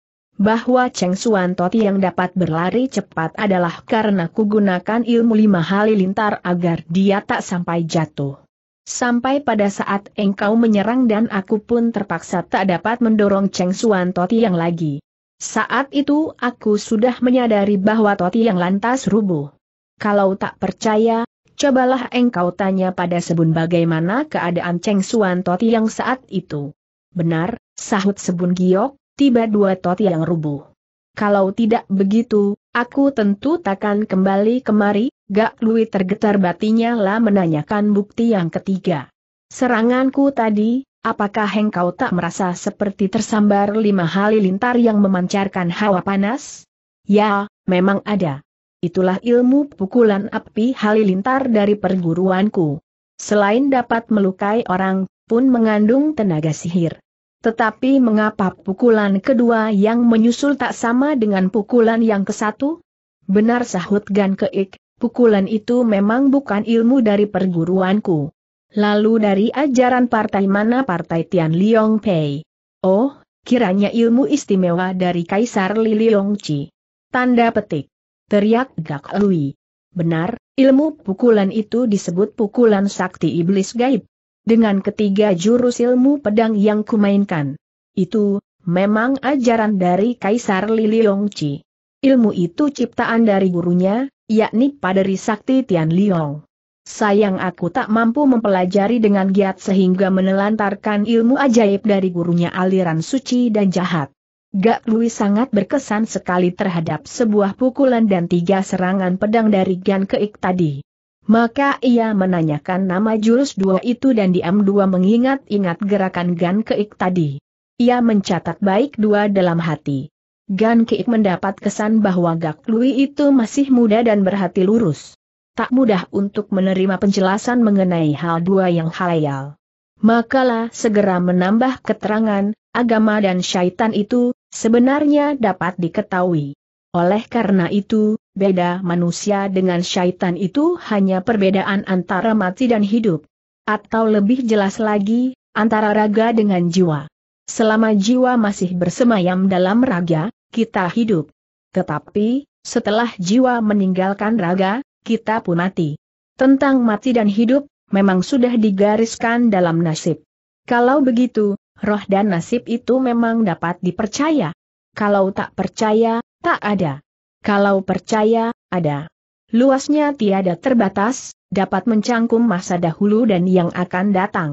bahwa Cheng Suan Toti yang dapat berlari cepat adalah karena kugunakan ilmu lima halilintar agar dia tak sampai jatuh. Sampai pada saat engkau menyerang dan aku pun terpaksa tak dapat mendorong Cheng Suan Toti yang lagi. Saat itu aku sudah menyadari bahwa Toti yang lantas rubuh. Kalau tak percaya, cobalah engkau tanya pada Sebun bagaimana keadaan Cheng Suan Toti yang saat itu. Benar, sahut Sebun Giok, tiba dua Toti yang rubuh. Kalau tidak begitu, Aku tentu takkan kembali kemari, Gak Lui tergetar batinya lah menanyakan bukti yang ketiga. Seranganku tadi, apakah engkau tak merasa seperti tersambar lima halilintar yang memancarkan hawa panas? Ya, memang ada. Itulah ilmu pukulan api halilintar dari perguruanku. Selain dapat melukai orang, pun mengandung tenaga sihir. Tetapi mengapa pukulan kedua yang menyusul tak sama dengan pukulan yang kesatu? Benar sahut Gan Keik, pukulan itu memang bukan ilmu dari perguruanku. Lalu dari ajaran partai mana partai Tian Liong Pei? Oh, kiranya ilmu istimewa dari Kaisar Li Liong Chi. Tanda petik. Teriak Gak Lui. Benar, ilmu pukulan itu disebut pukulan sakti iblis gaib dengan ketiga jurus ilmu pedang yang kumainkan. Itu, memang ajaran dari Kaisar Yongchi. Ilmu itu ciptaan dari gurunya, yakni Paderi Sakti Tian Liong. Sayang aku tak mampu mempelajari dengan giat sehingga menelantarkan ilmu ajaib dari gurunya aliran suci dan jahat. Gak Lui sangat berkesan sekali terhadap sebuah pukulan dan tiga serangan pedang dari Gan Keik tadi. Maka ia menanyakan nama jurus dua itu dan diam dua mengingat-ingat gerakan Gan Keik tadi. Ia mencatat baik dua dalam hati. Gan Keik mendapat kesan bahwa Gak Lui itu masih muda dan berhati lurus. Tak mudah untuk menerima penjelasan mengenai hal dua yang halal. Makalah segera menambah keterangan, agama dan syaitan itu, sebenarnya dapat diketahui. Oleh karena itu, Beda manusia dengan syaitan itu hanya perbedaan antara mati dan hidup. Atau lebih jelas lagi, antara raga dengan jiwa. Selama jiwa masih bersemayam dalam raga, kita hidup. Tetapi, setelah jiwa meninggalkan raga, kita pun mati. Tentang mati dan hidup, memang sudah digariskan dalam nasib. Kalau begitu, roh dan nasib itu memang dapat dipercaya. Kalau tak percaya, tak ada. Kalau percaya, ada. Luasnya tiada terbatas, dapat mencangkum masa dahulu dan yang akan datang.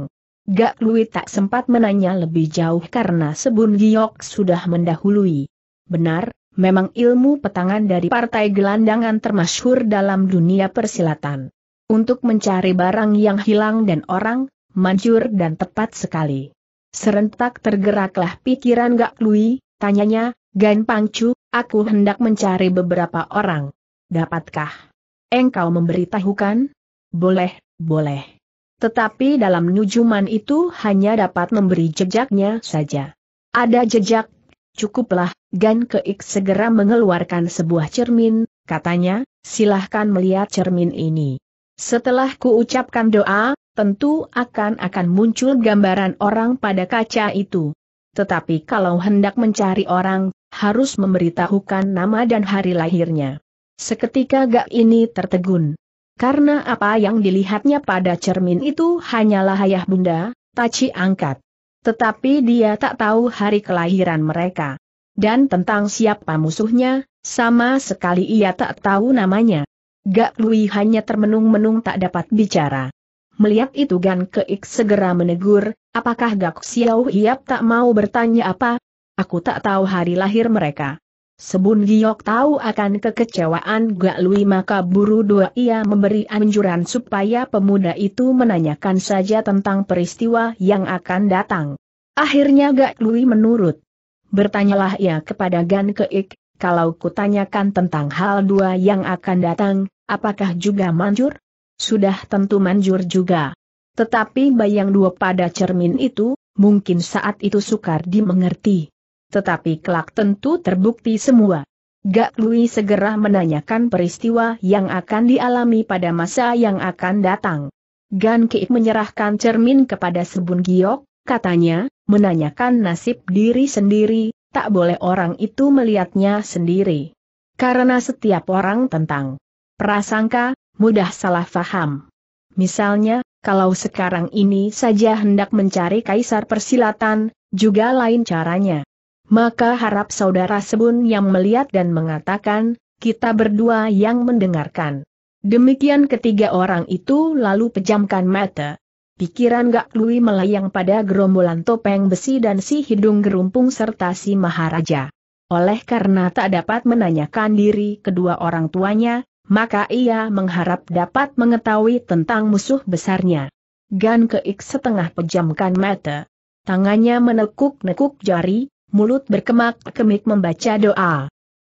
Gak Lui tak sempat menanya lebih jauh karena Sebun Giok sudah mendahului. Benar, memang ilmu petangan dari partai gelandangan termasyhur dalam dunia persilatan. Untuk mencari barang yang hilang dan orang, manjur dan tepat sekali. Serentak tergeraklah pikiran Gak Lui, tanyanya, Gan Pangcu, aku hendak mencari beberapa orang. Dapatkah? Engkau memberitahukan? Boleh, boleh. Tetapi dalam nujuman itu hanya dapat memberi jejaknya saja. Ada jejak, cukuplah, Gan Keik segera mengeluarkan sebuah cermin, katanya, silahkan melihat cermin ini. Setelah kuucapkan doa, tentu akan akan muncul gambaran orang pada kaca itu. Tetapi kalau hendak mencari orang, harus memberitahukan nama dan hari lahirnya. Seketika gak ini tertegun. Karena apa yang dilihatnya pada cermin itu hanyalah ayah bunda, Taci angkat. Tetapi dia tak tahu hari kelahiran mereka. Dan tentang siapa musuhnya, sama sekali ia tak tahu namanya. Gak Lui hanya termenung-menung tak dapat bicara. Melihat itu Gan Keik segera menegur, apakah Gak Xiao Hiap tak mau bertanya apa, Aku tak tahu hari lahir mereka. Sebun Giok tahu akan kekecewaan Gak Lui maka buru dua ia memberi anjuran supaya pemuda itu menanyakan saja tentang peristiwa yang akan datang. Akhirnya Gak Lui menurut. Bertanyalah ia kepada Gan Keik, kalau kutanyakan tentang hal dua yang akan datang, apakah juga manjur? Sudah tentu manjur juga. Tetapi bayang dua pada cermin itu, mungkin saat itu sukar dimengerti tetapi kelak tentu terbukti semua. Gak Lui segera menanyakan peristiwa yang akan dialami pada masa yang akan datang. Gan Kiik menyerahkan cermin kepada Sebun Giok, katanya, menanyakan nasib diri sendiri, tak boleh orang itu melihatnya sendiri. Karena setiap orang tentang prasangka, mudah salah faham. Misalnya, kalau sekarang ini saja hendak mencari kaisar persilatan, juga lain caranya. Maka harap saudara Sebun yang melihat dan mengatakan, kita berdua yang mendengarkan. Demikian ketiga orang itu lalu pejamkan mata. Pikiran Gak Lui melayang pada gerombolan topeng besi dan si hidung gerumpung serta si Maharaja. Oleh karena tak dapat menanyakan diri kedua orang tuanya, maka ia mengharap dapat mengetahui tentang musuh besarnya. Gan Keik setengah pejamkan mata. Tangannya menekuk-nekuk jari, mulut berkemak-kemik membaca doa.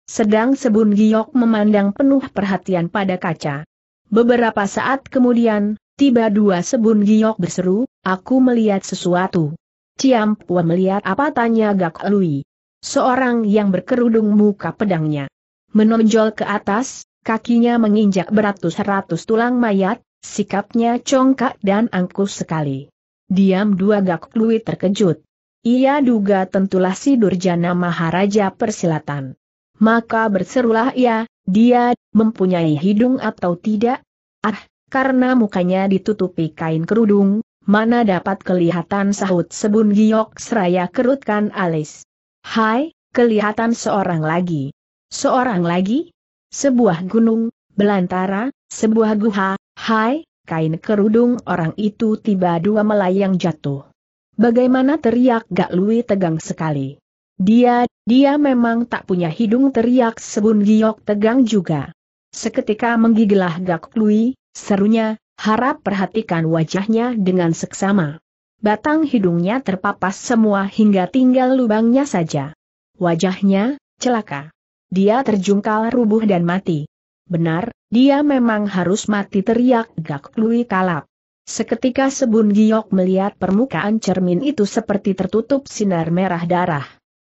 Sedang Sebun Giok memandang penuh perhatian pada kaca. Beberapa saat kemudian, tiba dua Sebun Giok berseru, aku melihat sesuatu. Ciam Pua melihat apa tanya Gak Lui. Seorang yang berkerudung muka pedangnya. Menonjol ke atas, kakinya menginjak beratus-ratus tulang mayat, sikapnya congkak dan angkuh sekali. Diam dua Gak Lui terkejut. Ia duga tentulah si Durjana Maharaja persilatan. Maka berserulah ia, dia, mempunyai hidung atau tidak? Ah, karena mukanya ditutupi kain kerudung, mana dapat kelihatan sahut sebun giok seraya kerutkan alis. Hai, kelihatan seorang lagi. Seorang lagi? Sebuah gunung, belantara, sebuah guha, hai, kain kerudung orang itu tiba dua melayang jatuh. Bagaimana teriak Gak Lui tegang sekali. Dia, dia memang tak punya hidung teriak Sebun Giok tegang juga. Seketika menggigilah Gak Lui, serunya, harap perhatikan wajahnya dengan seksama. Batang hidungnya terpapas semua hingga tinggal lubangnya saja. Wajahnya, celaka. Dia terjungkal rubuh dan mati. Benar, dia memang harus mati teriak Gak Lui kalap. Seketika Sebun Giok melihat permukaan cermin itu seperti tertutup sinar merah darah.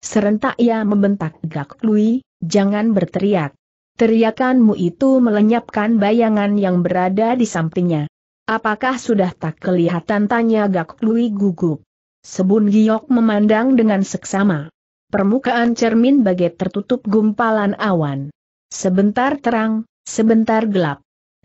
Serentak ia membentak Gak Lui, jangan berteriak. Teriakanmu itu melenyapkan bayangan yang berada di sampingnya. Apakah sudah tak kelihatan tanya Gak Lui gugup. Sebun Giok memandang dengan seksama. Permukaan cermin bagai tertutup gumpalan awan. Sebentar terang, sebentar gelap.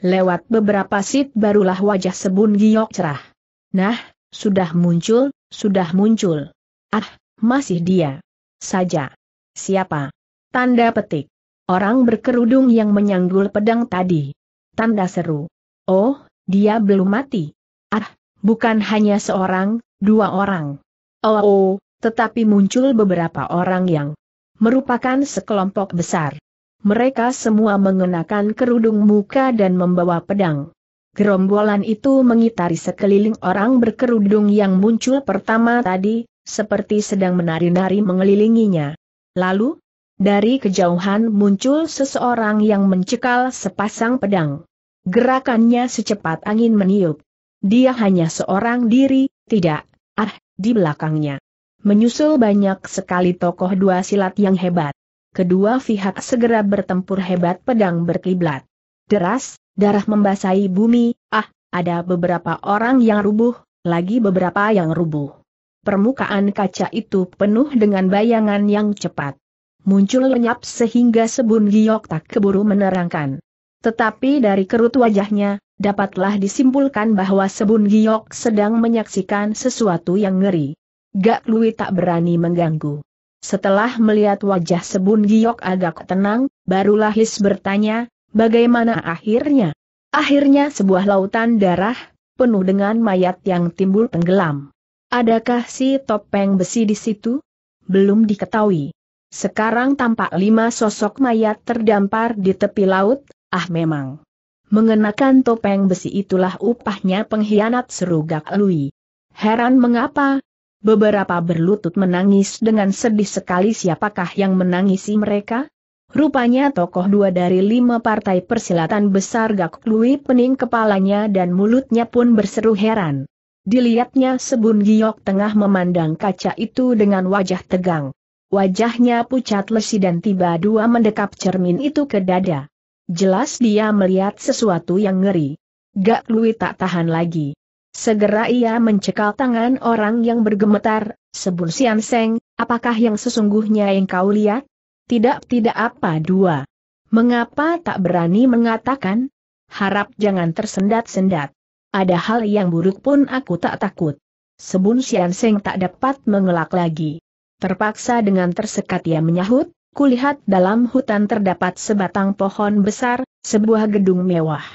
Lewat beberapa sit barulah wajah Sebun Giok cerah. Nah, sudah muncul, sudah muncul. Ah, masih dia. Saja. Siapa? Tanda petik. Orang berkerudung yang menyanggul pedang tadi. Tanda seru. Oh, dia belum mati. Ah, bukan hanya seorang, dua orang. Oh, oh tetapi muncul beberapa orang yang merupakan sekelompok besar mereka semua mengenakan kerudung muka dan membawa pedang. Gerombolan itu mengitari sekeliling orang berkerudung yang muncul pertama tadi, seperti sedang menari-nari mengelilinginya. Lalu, dari kejauhan muncul seseorang yang mencekal sepasang pedang. Gerakannya secepat angin meniup. Dia hanya seorang diri, tidak, ah, di belakangnya. Menyusul banyak sekali tokoh dua silat yang hebat kedua pihak segera bertempur hebat pedang berkiblat. Deras, darah membasahi bumi, ah, ada beberapa orang yang rubuh, lagi beberapa yang rubuh. Permukaan kaca itu penuh dengan bayangan yang cepat. Muncul lenyap sehingga sebun giok tak keburu menerangkan. Tetapi dari kerut wajahnya, dapatlah disimpulkan bahwa Sebun Giok sedang menyaksikan sesuatu yang ngeri. Gak Lui tak berani mengganggu. Setelah melihat wajah Sebun Giok agak tenang, barulah His bertanya, bagaimana akhirnya? Akhirnya sebuah lautan darah, penuh dengan mayat yang timbul tenggelam. Adakah si topeng besi di situ? Belum diketahui. Sekarang tampak lima sosok mayat terdampar di tepi laut, ah memang. Mengenakan topeng besi itulah upahnya pengkhianat seru Gak Lui. Heran mengapa, Beberapa berlutut menangis dengan sedih sekali siapakah yang menangisi mereka? Rupanya tokoh dua dari lima partai persilatan besar Gak Lui pening kepalanya dan mulutnya pun berseru heran. Dilihatnya Sebun Giok tengah memandang kaca itu dengan wajah tegang. Wajahnya pucat lesi dan tiba dua mendekap cermin itu ke dada. Jelas dia melihat sesuatu yang ngeri. Gak Lui tak tahan lagi. Segera ia mencekal tangan orang yang bergemetar, sebut Sian Seng, apakah yang sesungguhnya yang kau lihat? Tidak tidak apa dua. Mengapa tak berani mengatakan? Harap jangan tersendat-sendat. Ada hal yang buruk pun aku tak takut. Sebun Sian Seng tak dapat mengelak lagi. Terpaksa dengan tersekat ia menyahut, kulihat dalam hutan terdapat sebatang pohon besar, sebuah gedung mewah.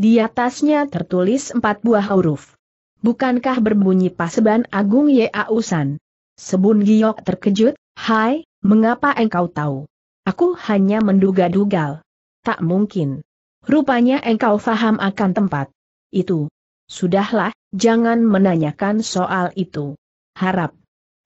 Di atasnya tertulis empat buah huruf. Bukankah berbunyi paseban agung Yausan? Sebun Giok terkejut, Hai, mengapa engkau tahu? Aku hanya menduga duga Tak mungkin. Rupanya engkau faham akan tempat. Itu. Sudahlah, jangan menanyakan soal itu. Harap.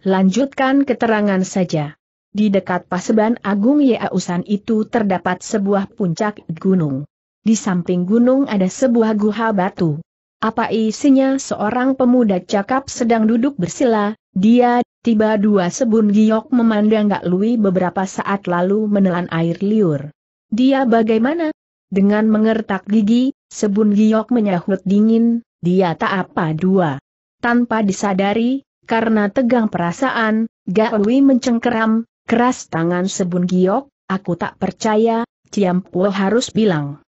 Lanjutkan keterangan saja. Di dekat paseban agung Yausan itu terdapat sebuah puncak gunung. Di samping gunung ada sebuah guha batu. Apa isinya seorang pemuda cakap sedang duduk bersila, dia, tiba dua sebun giok memandang Gak Lui beberapa saat lalu menelan air liur. Dia bagaimana? Dengan mengertak gigi, sebun giok menyahut dingin, dia tak apa dua. Tanpa disadari, karena tegang perasaan, Gak Lui mencengkeram, keras tangan sebun giok, aku tak percaya, ciampu harus bilang.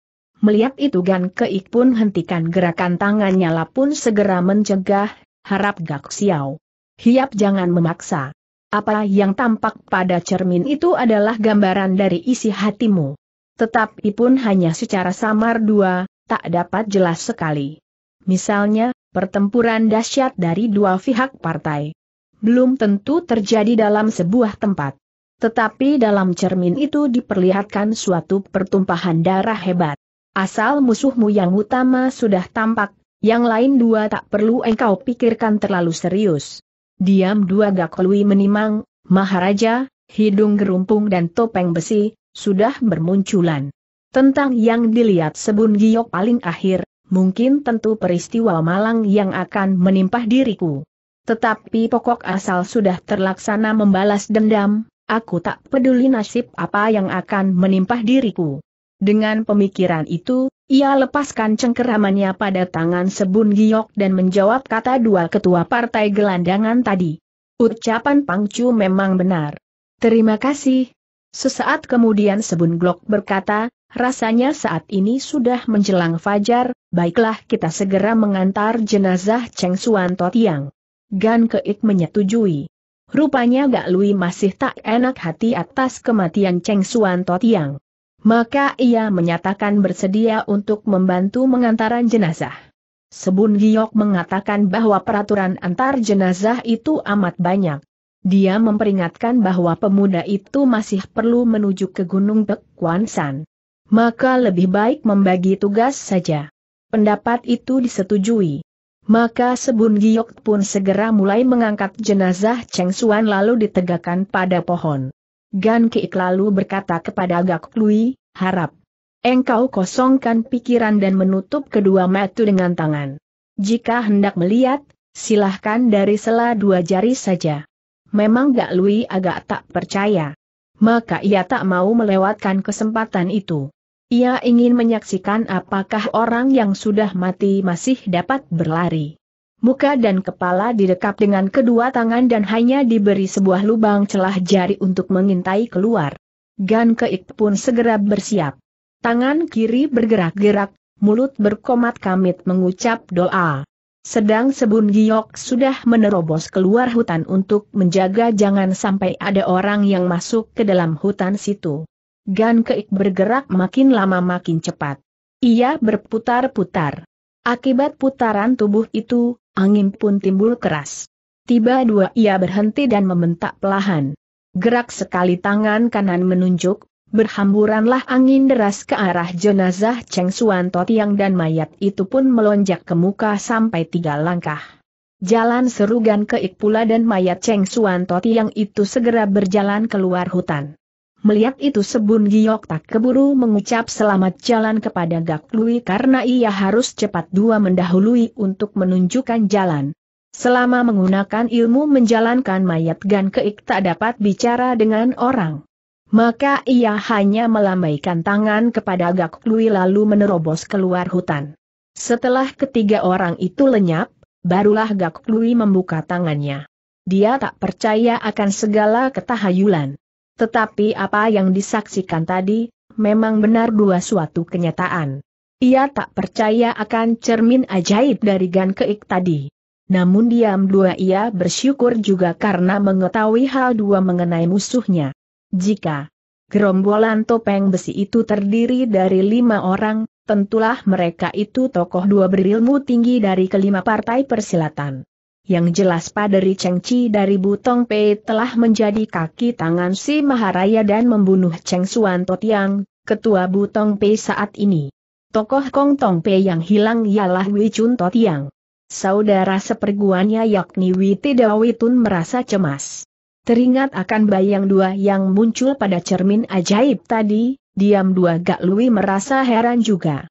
Melihat itu Gan Keik pun hentikan gerakan tangannya lapun segera mencegah, harap Gak Xiao. Hiap jangan memaksa. Apa yang tampak pada cermin itu adalah gambaran dari isi hatimu. Tetapi pun hanya secara samar dua, tak dapat jelas sekali. Misalnya, pertempuran dahsyat dari dua pihak partai. Belum tentu terjadi dalam sebuah tempat. Tetapi dalam cermin itu diperlihatkan suatu pertumpahan darah hebat. Asal musuhmu yang utama sudah tampak, yang lain dua tak perlu engkau pikirkan terlalu serius. Diam dua gak Gakolwi menimang, Maharaja, hidung gerumpung dan topeng besi, sudah bermunculan. Tentang yang dilihat sebun giok paling akhir, mungkin tentu peristiwa malang yang akan menimpa diriku. Tetapi pokok asal sudah terlaksana membalas dendam, aku tak peduli nasib apa yang akan menimpa diriku. Dengan pemikiran itu, ia lepaskan cengkeramannya pada tangan Sebun Giok dan menjawab kata dua ketua partai gelandangan tadi. Ucapan Pangcu memang benar. Terima kasih. Sesaat kemudian Sebun Glok berkata, rasanya saat ini sudah menjelang fajar, baiklah kita segera mengantar jenazah Cheng Suan Totiang. Gan Keik menyetujui. Rupanya Gak Lui masih tak enak hati atas kematian Cheng Suan Totiang maka ia menyatakan bersedia untuk membantu mengantaran jenazah. Sebun Giok mengatakan bahwa peraturan antar jenazah itu amat banyak. Dia memperingatkan bahwa pemuda itu masih perlu menuju ke Gunung Pek Maka lebih baik membagi tugas saja. Pendapat itu disetujui. Maka Sebun Giok pun segera mulai mengangkat jenazah Cheng Suan lalu ditegakkan pada pohon. Gan Kiik lalu berkata kepada Gak Lui, harap. Engkau kosongkan pikiran dan menutup kedua mata dengan tangan. Jika hendak melihat, silahkan dari sela dua jari saja. Memang Gak Lui agak tak percaya. Maka ia tak mau melewatkan kesempatan itu. Ia ingin menyaksikan apakah orang yang sudah mati masih dapat berlari muka dan kepala didekap dengan kedua tangan dan hanya diberi sebuah lubang celah jari untuk mengintai keluar. Gan Keik pun segera bersiap. Tangan kiri bergerak-gerak, mulut berkomat kamit mengucap doa. Sedang Sebun Giok sudah menerobos keluar hutan untuk menjaga jangan sampai ada orang yang masuk ke dalam hutan situ. Gan Keik bergerak makin lama makin cepat. Ia berputar-putar. Akibat putaran tubuh itu, Angin pun timbul keras. Tiba dua ia berhenti dan membentak pelahan. Gerak sekali tangan kanan menunjuk, berhamburanlah angin deras ke arah jenazah Cheng Suan Totiang dan mayat itu pun melonjak ke muka sampai tiga langkah. Jalan serugan keik pula dan mayat Cheng Suan Totiang itu segera berjalan keluar hutan. Melihat itu Sebun Giok tak keburu mengucap selamat jalan kepada Gak Lui karena ia harus cepat dua mendahului untuk menunjukkan jalan. Selama menggunakan ilmu menjalankan mayat Gan Keik tak dapat bicara dengan orang. Maka ia hanya melambaikan tangan kepada Gak Lui lalu menerobos keluar hutan. Setelah ketiga orang itu lenyap, barulah Gak Lui membuka tangannya. Dia tak percaya akan segala ketahayulan. Tetapi apa yang disaksikan tadi, memang benar dua suatu kenyataan. Ia tak percaya akan cermin ajaib dari Gan Keik tadi. Namun diam dua ia bersyukur juga karena mengetahui hal dua mengenai musuhnya. Jika gerombolan topeng besi itu terdiri dari lima orang, tentulah mereka itu tokoh dua berilmu tinggi dari kelima partai persilatan. Yang jelas Paderi Cheng Chi dari Butong Pei telah menjadi kaki tangan si Maharaya dan membunuh Cheng Suan Tot Yang, ketua Butong Pei saat ini. Tokoh Kong Tong Pei yang hilang ialah Wei Chun Tot Yang. Saudara seperguannya yakni Witi Wei Tun merasa cemas. Teringat akan bayang dua yang muncul pada cermin ajaib tadi, diam dua Gak Lui merasa heran juga.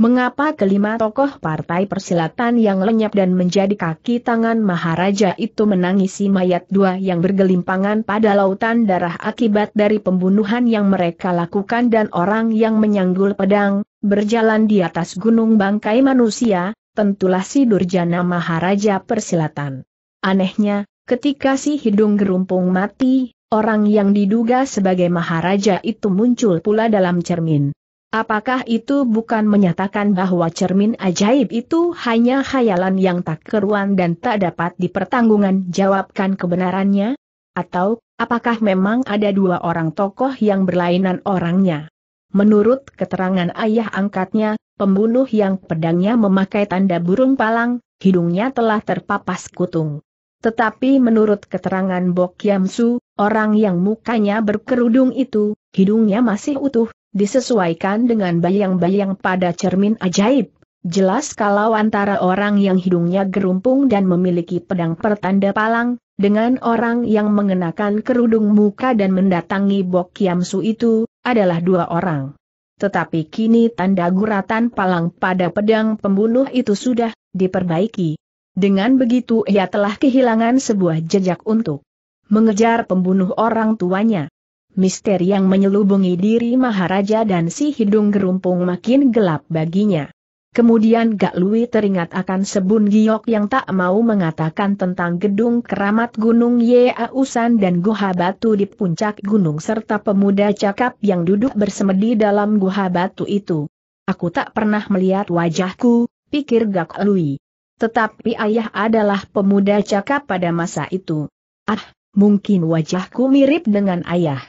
Mengapa kelima tokoh partai persilatan yang lenyap dan menjadi kaki tangan Maharaja itu menangisi mayat dua yang bergelimpangan pada lautan darah akibat dari pembunuhan yang mereka lakukan dan orang yang menyanggul pedang, berjalan di atas gunung bangkai manusia, tentulah si Durjana Maharaja persilatan. Anehnya, ketika si hidung gerumpung mati, orang yang diduga sebagai Maharaja itu muncul pula dalam cermin. Apakah itu bukan menyatakan bahwa cermin ajaib itu hanya khayalan yang tak keruan dan tak dapat dipertanggungan jawabkan kebenarannya? Atau, apakah memang ada dua orang tokoh yang berlainan orangnya? Menurut keterangan ayah angkatnya, pembunuh yang pedangnya memakai tanda burung palang, hidungnya telah terpapas kutung. Tetapi menurut keterangan Bok Yamsu, orang yang mukanya berkerudung itu, hidungnya masih utuh, disesuaikan dengan bayang-bayang pada cermin ajaib. Jelas kalau antara orang yang hidungnya gerumpung dan memiliki pedang pertanda palang, dengan orang yang mengenakan kerudung muka dan mendatangi Bok Yamsu itu, adalah dua orang. Tetapi kini tanda guratan palang pada pedang pembunuh itu sudah diperbaiki. Dengan begitu ia telah kehilangan sebuah jejak untuk mengejar pembunuh orang tuanya misteri yang menyelubungi diri Maharaja dan si hidung gerumpung makin gelap baginya. Kemudian Gak Lui teringat akan Sebun Giok yang tak mau mengatakan tentang gedung keramat Gunung Yeausan dan Guha Batu di puncak gunung serta pemuda cakap yang duduk bersemedi dalam Guha Batu itu. Aku tak pernah melihat wajahku, pikir Gak Lui. Tetapi ayah adalah pemuda cakap pada masa itu. Ah, mungkin wajahku mirip dengan ayah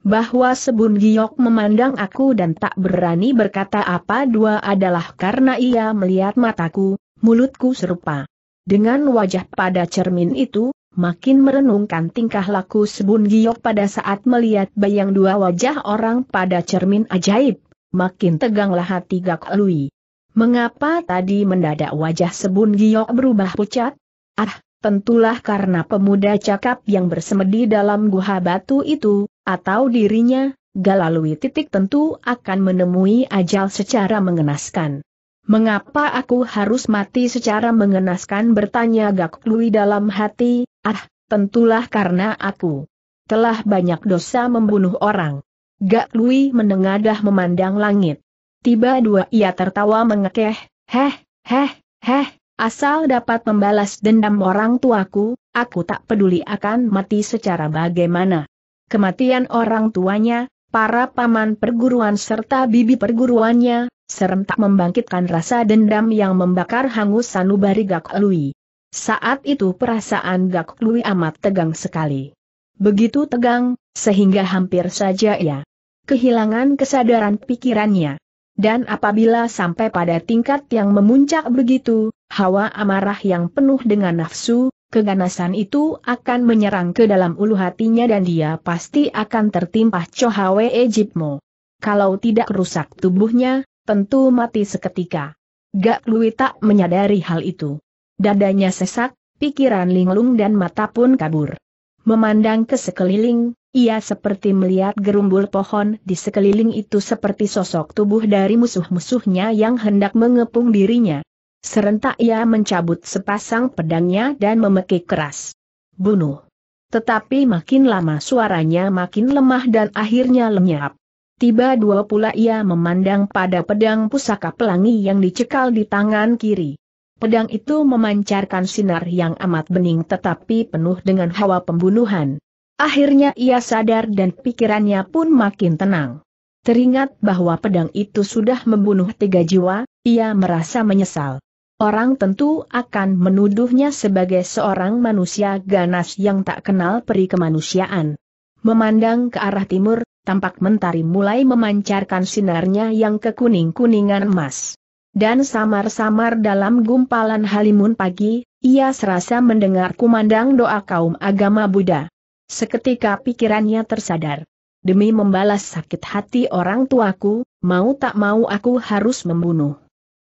bahwa Sebun Giok memandang aku dan tak berani berkata apa dua adalah karena ia melihat mataku, mulutku serupa. Dengan wajah pada cermin itu, makin merenungkan tingkah laku Sebun Giok pada saat melihat bayang dua wajah orang pada cermin ajaib, makin teganglah hati Gak Lui. Mengapa tadi mendadak wajah Sebun Giok berubah pucat? Ah, tentulah karena pemuda cakap yang bersemedi dalam guha batu itu, atau dirinya, galalui titik tentu akan menemui ajal secara mengenaskan. Mengapa aku harus mati secara mengenaskan bertanya Gak dalam hati, ah, tentulah karena aku telah banyak dosa membunuh orang. Gak menengadah memandang langit. Tiba dua ia tertawa mengekeh, heh, heh, heh, Asal dapat membalas dendam orang tuaku, aku tak peduli akan mati secara bagaimana. Kematian orang tuanya, para paman perguruan serta bibi perguruannya, serem tak membangkitkan rasa dendam yang membakar hangus sanubari Gak Lui. Saat itu perasaan Gak Lui amat tegang sekali. Begitu tegang, sehingga hampir saja ia kehilangan kesadaran pikirannya. Dan apabila sampai pada tingkat yang memuncak begitu, hawa amarah yang penuh dengan nafsu, keganasan itu akan menyerang ke dalam ulu hatinya dan dia pasti akan tertimpa cohawe Ejipmo. Kalau tidak rusak tubuhnya, tentu mati seketika. Gak Lui tak menyadari hal itu. Dadanya sesak, pikiran linglung dan mata pun kabur. Memandang ke sekeliling, ia seperti melihat gerumbul pohon di sekeliling itu seperti sosok tubuh dari musuh-musuhnya yang hendak mengepung dirinya. Serentak ia mencabut sepasang pedangnya dan memekik keras. Bunuh. Tetapi makin lama suaranya makin lemah dan akhirnya lenyap. Tiba dua pula ia memandang pada pedang pusaka pelangi yang dicekal di tangan kiri. Pedang itu memancarkan sinar yang amat bening tetapi penuh dengan hawa pembunuhan. Akhirnya ia sadar dan pikirannya pun makin tenang. Teringat bahwa pedang itu sudah membunuh tiga jiwa, ia merasa menyesal. Orang tentu akan menuduhnya sebagai seorang manusia ganas yang tak kenal peri kemanusiaan. Memandang ke arah timur, tampak mentari mulai memancarkan sinarnya yang kekuning-kuningan emas. Dan samar-samar dalam gumpalan halimun pagi, ia serasa mendengar kumandang doa kaum agama Buddha. Seketika pikirannya tersadar. Demi membalas sakit hati orang tuaku, mau tak mau aku harus membunuh.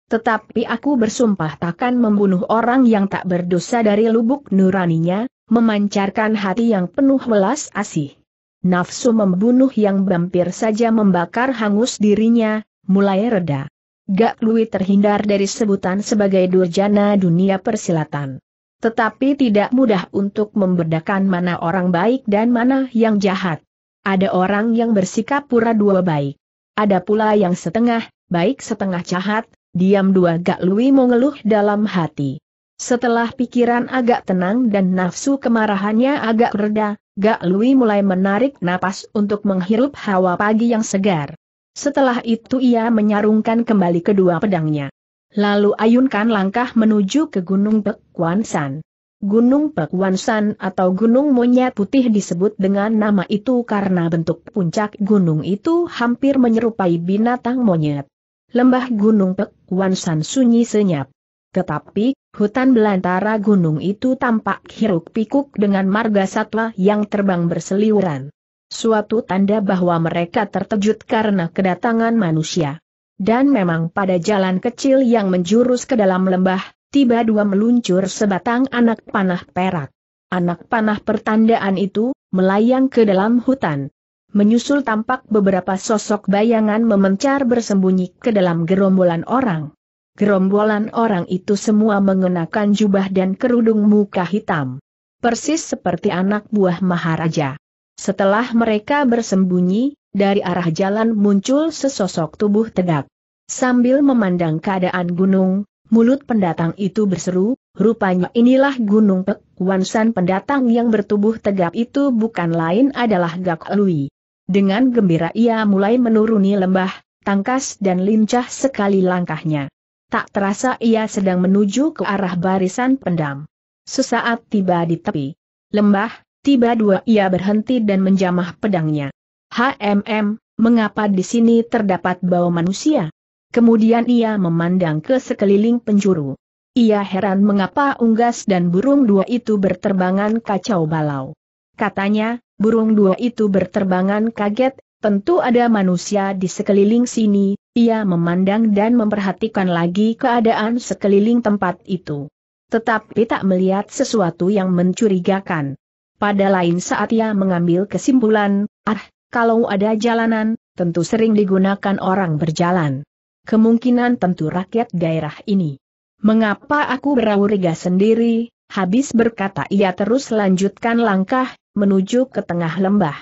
Tetapi aku bersumpah takkan membunuh orang yang tak berdosa dari lubuk nuraninya, memancarkan hati yang penuh welas asih. Nafsu membunuh yang hampir saja membakar hangus dirinya, mulai reda. Gak Lui terhindar dari sebutan sebagai durjana dunia persilatan. Tetapi tidak mudah untuk membedakan mana orang baik dan mana yang jahat. Ada orang yang bersikap pura dua baik. Ada pula yang setengah, baik setengah jahat, Diam dua gak Lui mengeluh dalam hati. Setelah pikiran agak tenang dan nafsu kemarahannya agak reda, Gak Lui mulai menarik napas untuk menghirup hawa pagi yang segar. Setelah itu ia menyarungkan kembali kedua pedangnya. Lalu ayunkan langkah menuju ke Gunung Pekuan San. Gunung Pekuan San atau Gunung Monyet Putih disebut dengan nama itu karena bentuk puncak gunung itu hampir menyerupai binatang monyet lembah Gunung Pekuan San sunyi senyap. Tetapi, hutan belantara gunung itu tampak hiruk-pikuk dengan marga satwa yang terbang berseliuran. Suatu tanda bahwa mereka terkejut karena kedatangan manusia. Dan memang pada jalan kecil yang menjurus ke dalam lembah, tiba dua meluncur sebatang anak panah perak. Anak panah pertandaan itu, melayang ke dalam hutan menyusul tampak beberapa sosok bayangan memencar bersembunyi ke dalam gerombolan orang. Gerombolan orang itu semua mengenakan jubah dan kerudung muka hitam. Persis seperti anak buah Maharaja. Setelah mereka bersembunyi, dari arah jalan muncul sesosok tubuh tegak. Sambil memandang keadaan gunung, mulut pendatang itu berseru, rupanya inilah gunung Pek, wansan pendatang yang bertubuh tegak itu bukan lain adalah Gak Lui. Dengan gembira ia mulai menuruni lembah, tangkas dan lincah sekali langkahnya. Tak terasa ia sedang menuju ke arah barisan pendam. Sesaat tiba di tepi lembah, tiba dua ia berhenti dan menjamah pedangnya. HMM, mengapa di sini terdapat bau manusia? Kemudian ia memandang ke sekeliling penjuru. Ia heran mengapa unggas dan burung dua itu berterbangan kacau balau. Katanya, burung dua itu berterbangan kaget, tentu ada manusia di sekeliling sini, ia memandang dan memperhatikan lagi keadaan sekeliling tempat itu. Tetapi tak melihat sesuatu yang mencurigakan. Pada lain saat ia mengambil kesimpulan, ah, kalau ada jalanan, tentu sering digunakan orang berjalan. Kemungkinan tentu rakyat daerah ini. Mengapa aku berauriga sendiri, Habis berkata ia terus lanjutkan langkah, menuju ke tengah lembah.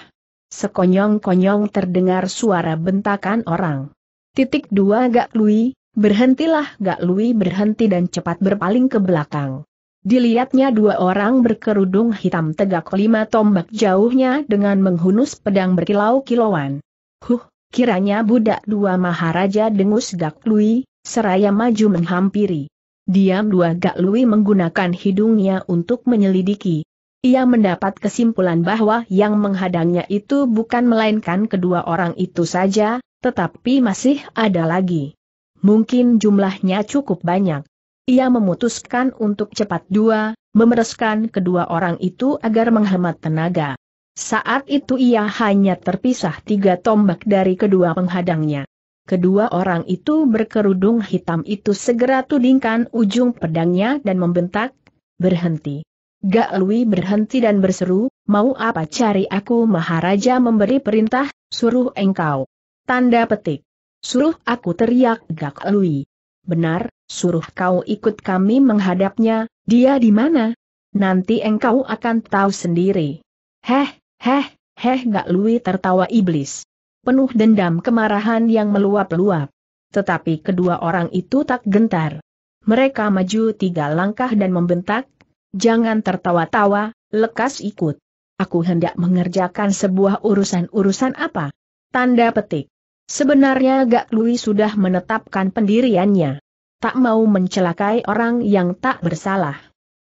Sekonyong-konyong terdengar suara bentakan orang. Titik dua Gak Lui, berhentilah Gak Lui berhenti dan cepat berpaling ke belakang. Dilihatnya dua orang berkerudung hitam tegak lima tombak jauhnya dengan menghunus pedang berkilau-kilauan. Huh, kiranya budak dua maharaja dengus Gak Lui, seraya maju menghampiri. Diam dua Gak Lui menggunakan hidungnya untuk menyelidiki, ia mendapat kesimpulan bahwa yang menghadangnya itu bukan melainkan kedua orang itu saja, tetapi masih ada lagi. Mungkin jumlahnya cukup banyak. Ia memutuskan untuk cepat dua, memereskan kedua orang itu agar menghemat tenaga. Saat itu ia hanya terpisah tiga tombak dari kedua penghadangnya. Kedua orang itu berkerudung hitam itu segera tudingkan ujung pedangnya dan membentak, berhenti. Gak Lui berhenti dan berseru, mau apa cari aku Maharaja memberi perintah, suruh engkau. Tanda petik. Suruh aku teriak Gak Lui. Benar, suruh kau ikut kami menghadapnya, dia di mana? Nanti engkau akan tahu sendiri. Heh, heh, heh Gak Lui tertawa iblis. Penuh dendam kemarahan yang meluap-luap. Tetapi kedua orang itu tak gentar. Mereka maju tiga langkah dan membentak, Jangan tertawa-tawa, lekas ikut. Aku hendak mengerjakan sebuah urusan-urusan apa? Tanda petik. Sebenarnya Gak Lui sudah menetapkan pendiriannya. Tak mau mencelakai orang yang tak bersalah.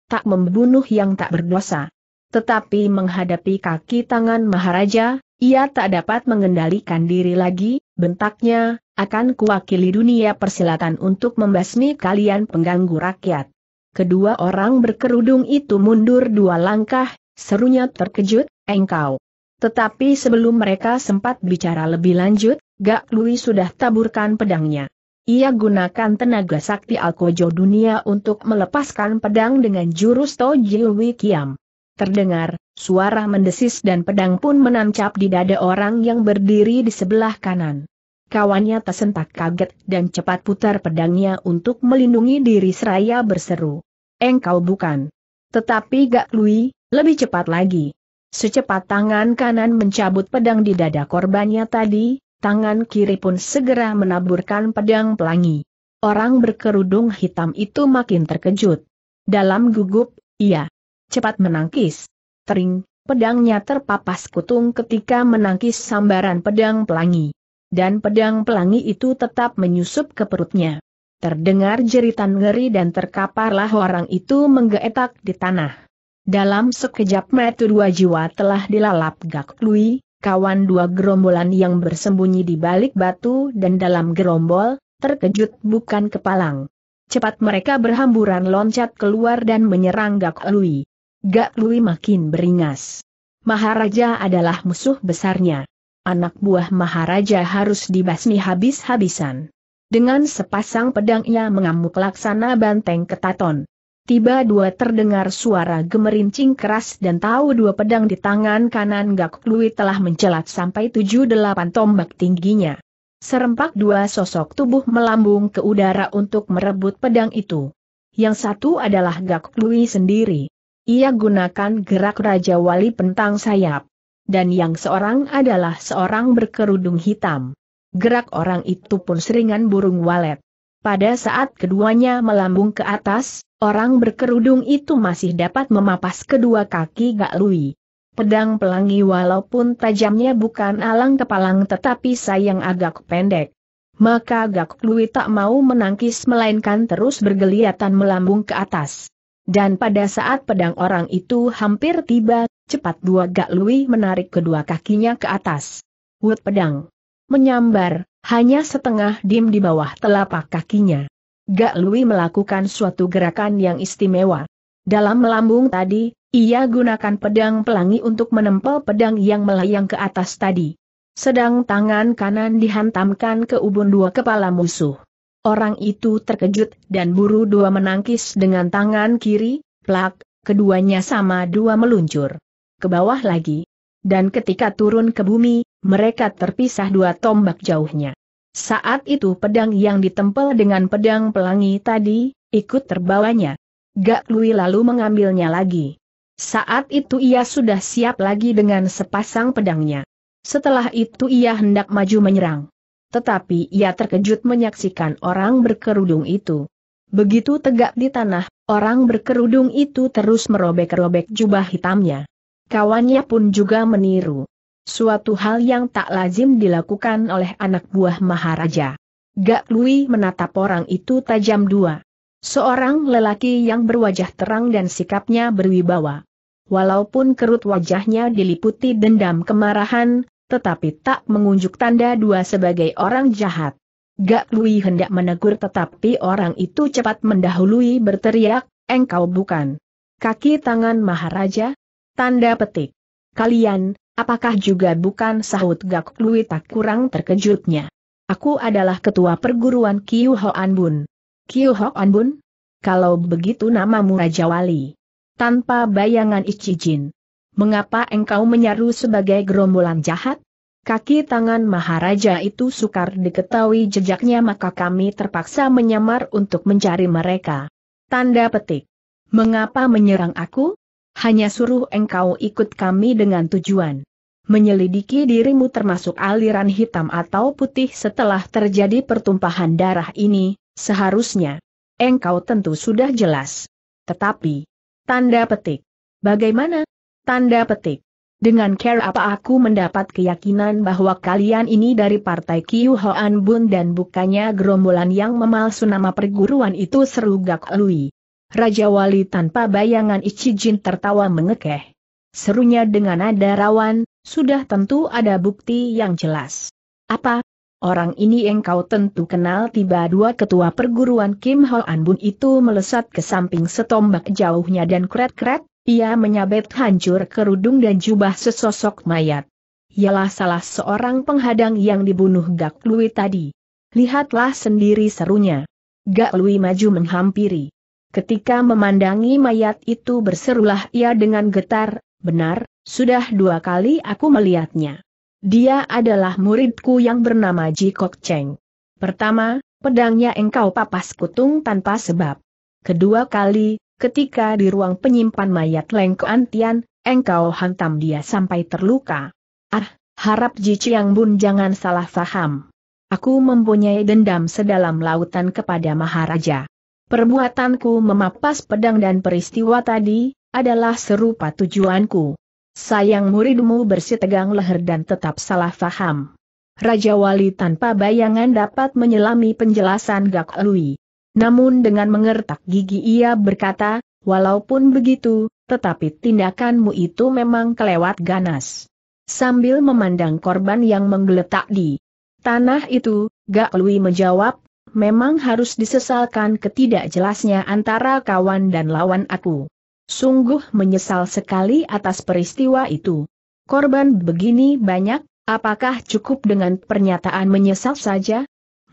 Tak membunuh yang tak berdosa. Tetapi menghadapi kaki tangan Maharaja, ia tak dapat mengendalikan diri lagi, bentaknya, akan kuwakili dunia persilatan untuk membasmi kalian pengganggu rakyat. Kedua orang berkerudung itu mundur dua langkah, serunya terkejut, engkau. Tetapi sebelum mereka sempat bicara lebih lanjut, Gak Lui sudah taburkan pedangnya. Ia gunakan tenaga sakti Alkojo dunia untuk melepaskan pedang dengan jurus Tojiwi Kiam. Terdengar, suara mendesis dan pedang pun menancap di dada orang yang berdiri di sebelah kanan. Kawannya tersentak kaget dan cepat putar pedangnya untuk melindungi diri seraya berseru. Engkau bukan. Tetapi Gak Lui, lebih cepat lagi. Secepat tangan kanan mencabut pedang di dada korbannya tadi, tangan kiri pun segera menaburkan pedang pelangi. Orang berkerudung hitam itu makin terkejut. Dalam gugup, ia cepat menangkis. Tering, pedangnya terpapas kutung ketika menangkis sambaran pedang pelangi dan pedang pelangi itu tetap menyusup ke perutnya. Terdengar jeritan ngeri dan terkaparlah orang itu menggeetak di tanah. Dalam sekejap metu dua jiwa telah dilalap Gak Lui, kawan dua gerombolan yang bersembunyi di balik batu dan dalam gerombol, terkejut bukan kepalang. Cepat mereka berhamburan loncat keluar dan menyerang Gak Lui. Gak Lui makin beringas. Maharaja adalah musuh besarnya anak buah Maharaja harus dibasmi habis-habisan. Dengan sepasang pedang ia mengamuk laksana banteng ketaton. Tiba dua terdengar suara gemerincing keras dan tahu dua pedang di tangan kanan Gak Lui telah mencelat sampai tujuh delapan tombak tingginya. Serempak dua sosok tubuh melambung ke udara untuk merebut pedang itu. Yang satu adalah Gak Lui sendiri. Ia gunakan gerak Raja Wali Pentang Sayap dan yang seorang adalah seorang berkerudung hitam. Gerak orang itu pun seringan burung walet. Pada saat keduanya melambung ke atas, orang berkerudung itu masih dapat memapas kedua kaki Gak Lui. Pedang pelangi walaupun tajamnya bukan alang kepalang tetapi sayang agak pendek. Maka Gak Lui tak mau menangkis melainkan terus bergeliatan melambung ke atas. Dan pada saat pedang orang itu hampir tiba cepat dua gak lui menarik kedua kakinya ke atas. Wut pedang. Menyambar, hanya setengah dim di bawah telapak kakinya. Gak Lui melakukan suatu gerakan yang istimewa. Dalam melambung tadi, ia gunakan pedang pelangi untuk menempel pedang yang melayang ke atas tadi. Sedang tangan kanan dihantamkan ke ubun dua kepala musuh. Orang itu terkejut dan buru dua menangkis dengan tangan kiri, plak, keduanya sama dua meluncur ke bawah lagi. Dan ketika turun ke bumi, mereka terpisah dua tombak jauhnya. Saat itu pedang yang ditempel dengan pedang pelangi tadi, ikut terbawanya. Gak Lui lalu mengambilnya lagi. Saat itu ia sudah siap lagi dengan sepasang pedangnya. Setelah itu ia hendak maju menyerang. Tetapi ia terkejut menyaksikan orang berkerudung itu. Begitu tegak di tanah, orang berkerudung itu terus merobek-robek jubah hitamnya. Kawannya pun juga meniru. Suatu hal yang tak lazim dilakukan oleh anak buah Maharaja. Gak Lui menatap orang itu tajam dua. Seorang lelaki yang berwajah terang dan sikapnya berwibawa. Walaupun kerut wajahnya diliputi dendam kemarahan, tetapi tak mengunjuk tanda dua sebagai orang jahat. Gak Lui hendak menegur tetapi orang itu cepat mendahului berteriak, engkau bukan. Kaki tangan Maharaja, Tanda petik. Kalian, apakah juga bukan sahut Gak Lui tak kurang terkejutnya? Aku adalah ketua perguruan Kiu Anbun. Bun. Kiu Bun? Kalau begitu namamu Raja Wali. Tanpa bayangan Ichijin. Mengapa engkau menyaru sebagai gerombolan jahat? Kaki tangan Maharaja itu sukar diketahui jejaknya maka kami terpaksa menyamar untuk mencari mereka. Tanda petik. Mengapa menyerang aku? Hanya suruh engkau ikut kami dengan tujuan menyelidiki dirimu termasuk aliran hitam atau putih setelah terjadi pertumpahan darah ini, seharusnya engkau tentu sudah jelas. Tetapi, tanda petik. Bagaimana? Tanda petik. Dengan care apa aku mendapat keyakinan bahwa kalian ini dari partai Kiyu Hoan Bun dan bukannya gerombolan yang memalsu nama perguruan itu seru Gak Lui. Raja Wali tanpa bayangan Ichijin tertawa mengekeh. Serunya dengan nada rawan, sudah tentu ada bukti yang jelas. Apa? Orang ini yang kau tentu kenal tiba dua ketua perguruan Kim Ho An Bun itu melesat ke samping setombak jauhnya dan kret-kret, ia menyabet hancur kerudung dan jubah sesosok mayat. Ialah salah seorang penghadang yang dibunuh Gak Lui tadi. Lihatlah sendiri serunya. Gak Lui maju menghampiri. Ketika memandangi mayat itu berserulah ia dengan getar, benar, sudah dua kali aku melihatnya. Dia adalah muridku yang bernama Ji Kok Cheng. Pertama, pedangnya engkau papas kutung tanpa sebab. Kedua kali, ketika di ruang penyimpan mayat Lengko Antian, engkau hantam dia sampai terluka. Ah, harap Ji Chiang Bun jangan salah faham. Aku mempunyai dendam sedalam lautan kepada Maharaja. Perbuatanku memapas pedang dan peristiwa tadi, adalah serupa tujuanku. Sayang muridmu bersitegang leher dan tetap salah faham. Raja Wali tanpa bayangan dapat menyelami penjelasan Gak Lui. Namun dengan mengertak gigi ia berkata, walaupun begitu, tetapi tindakanmu itu memang kelewat ganas. Sambil memandang korban yang menggeletak di tanah itu, Gak Lui menjawab, memang harus disesalkan ketidakjelasnya antara kawan dan lawan aku. Sungguh menyesal sekali atas peristiwa itu. Korban begini banyak, apakah cukup dengan pernyataan menyesal saja?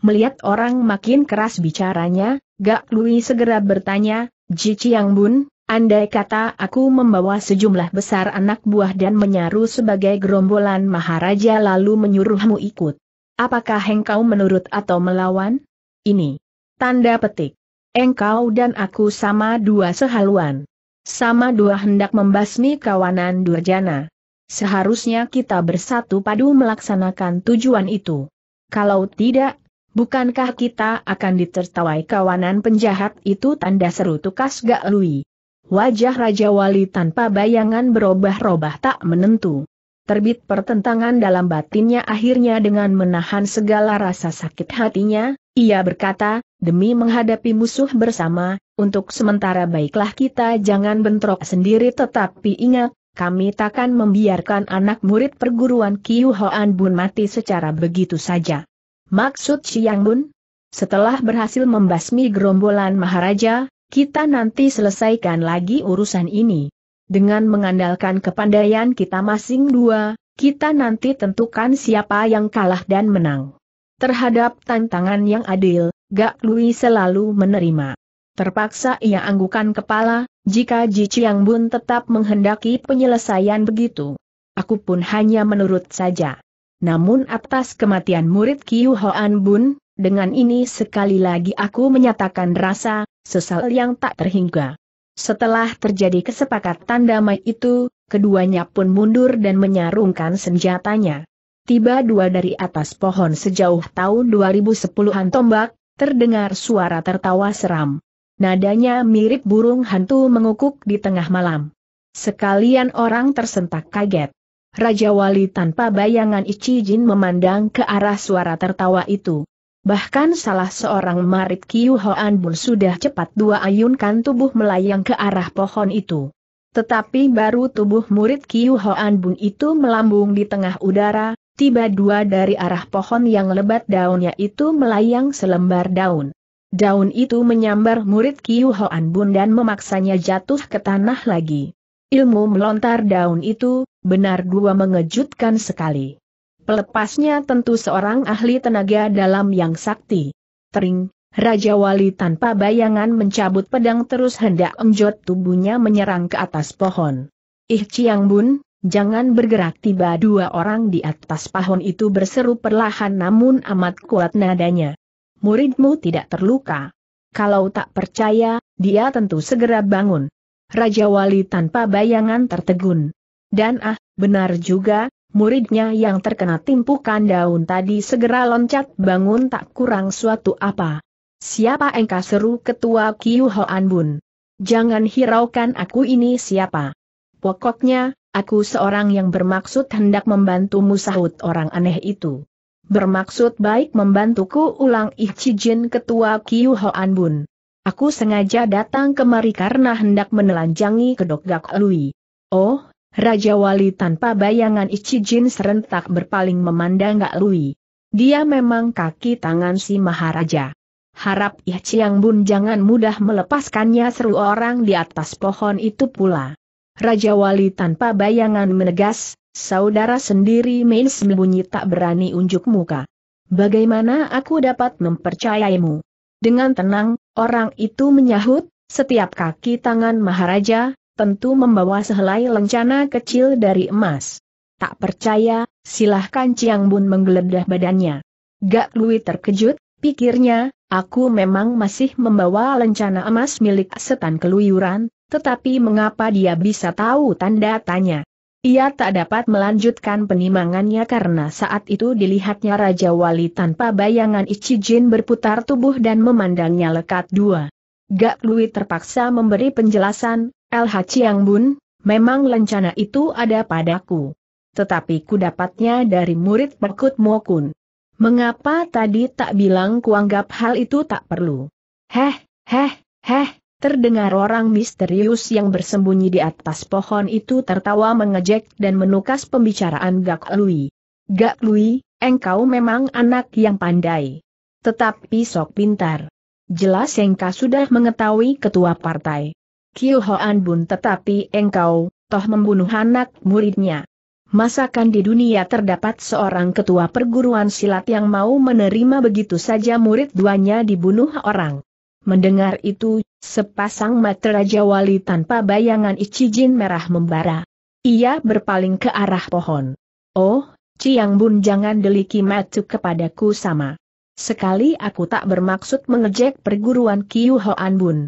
Melihat orang makin keras bicaranya, Gak Lui segera bertanya, Ji Yang Bun, andai kata aku membawa sejumlah besar anak buah dan menyaru sebagai gerombolan Maharaja lalu menyuruhmu ikut. Apakah engkau menurut atau melawan? Ini. Tanda petik. Engkau dan aku sama dua sehaluan. Sama dua hendak membasmi kawanan durjana. Seharusnya kita bersatu padu melaksanakan tujuan itu. Kalau tidak, bukankah kita akan ditertawai kawanan penjahat itu tanda seru tukas gak lui. Wajah Raja Wali tanpa bayangan berubah ubah tak menentu. Terbit pertentangan dalam batinnya akhirnya dengan menahan segala rasa sakit hatinya, ia berkata, demi menghadapi musuh bersama, untuk sementara baiklah kita jangan bentrok sendiri tetapi ingat, kami takkan membiarkan anak murid perguruan Kiyu Hoan Bun mati secara begitu saja. Maksud Siang Bun? Setelah berhasil membasmi gerombolan Maharaja, kita nanti selesaikan lagi urusan ini. Dengan mengandalkan kepandaian kita masing dua, kita nanti tentukan siapa yang kalah dan menang. Terhadap tantangan yang adil, Gak Lui selalu menerima. Terpaksa ia anggukan kepala, jika Ji Chiang Bun tetap menghendaki penyelesaian begitu. Aku pun hanya menurut saja. Namun atas kematian murid Kiu Hoan Bun, dengan ini sekali lagi aku menyatakan rasa, sesal yang tak terhingga. Setelah terjadi kesepakatan damai itu, keduanya pun mundur dan menyarungkan senjatanya tiba dua dari atas pohon sejauh tahun 2010-an tombak, terdengar suara tertawa seram. Nadanya mirip burung hantu mengukuk di tengah malam. Sekalian orang tersentak kaget. Raja Wali tanpa bayangan Jin memandang ke arah suara tertawa itu. Bahkan salah seorang Marit Kiu Hoan Bun sudah cepat dua ayunkan tubuh melayang ke arah pohon itu. Tetapi baru tubuh murid Kiu Hoan Bun itu melambung di tengah udara, tiba dua dari arah pohon yang lebat daunnya itu melayang selembar daun. Daun itu menyambar murid Kiu Hoan Bun dan memaksanya jatuh ke tanah lagi. Ilmu melontar daun itu, benar dua mengejutkan sekali. Pelepasnya tentu seorang ahli tenaga dalam yang sakti. Tering, Raja Wali tanpa bayangan mencabut pedang terus hendak enjot tubuhnya menyerang ke atas pohon. Ih Chiang Bun, Jangan bergerak tiba dua orang di atas pohon itu berseru perlahan namun amat kuat nadanya. Muridmu tidak terluka. Kalau tak percaya, dia tentu segera bangun. Raja Wali tanpa bayangan tertegun. Dan ah, benar juga, muridnya yang terkena timpukan daun tadi segera loncat bangun tak kurang suatu apa. Siapa engkau seru ketua Kiu Hoan Bun? Jangan hiraukan aku ini siapa. Pokoknya, Aku seorang yang bermaksud hendak membantumu sahut orang aneh itu. Bermaksud baik membantuku ulang Ichijin ketua Kiyu Hoan Bun. Aku sengaja datang kemari karena hendak menelanjangi kedok Gak Lui. Oh, Raja Wali tanpa bayangan Ichijin serentak berpaling memandang Gak Lui. Dia memang kaki tangan si Maharaja. Harap Ih Bun jangan mudah melepaskannya seru orang di atas pohon itu pula. Raja Wali tanpa bayangan menegas, saudara sendiri main sembunyi tak berani unjuk muka. Bagaimana aku dapat mempercayaimu? Dengan tenang, orang itu menyahut, setiap kaki tangan Maharaja, tentu membawa sehelai lencana kecil dari emas. Tak percaya, silahkan Ciang Bun menggeledah badannya. Gak Lui terkejut, pikirnya, aku memang masih membawa lencana emas milik setan keluyuran, tetapi mengapa dia bisa tahu tanda tanya? Ia tak dapat melanjutkan penimbangannya karena saat itu dilihatnya Raja Wali tanpa bayangan Ichijin berputar tubuh dan memandangnya lekat dua. Gak Lui terpaksa memberi penjelasan, LH Chiang Bun, memang lencana itu ada padaku. Tetapi ku dapatnya dari murid Perkut Mokun. Mengapa tadi tak bilang kuanggap hal itu tak perlu? Heh, heh, heh, Terdengar orang misterius yang bersembunyi di atas pohon itu tertawa mengejek dan menukas pembicaraan Gak Lui. Gak Lui, engkau memang anak yang pandai. Tetapi sok pintar. Jelas engkau sudah mengetahui ketua partai. Kiu Hoan Bun tetapi engkau, toh membunuh anak muridnya. Masakan di dunia terdapat seorang ketua perguruan silat yang mau menerima begitu saja murid duanya dibunuh orang. Mendengar itu, sepasang mata Raja Wali tanpa bayangan Icijin merah membara. Ia berpaling ke arah pohon. Oh, Ciang Bun jangan deliki matu kepadaku sama. Sekali aku tak bermaksud mengejek perguruan Kiyu Hoan Bun.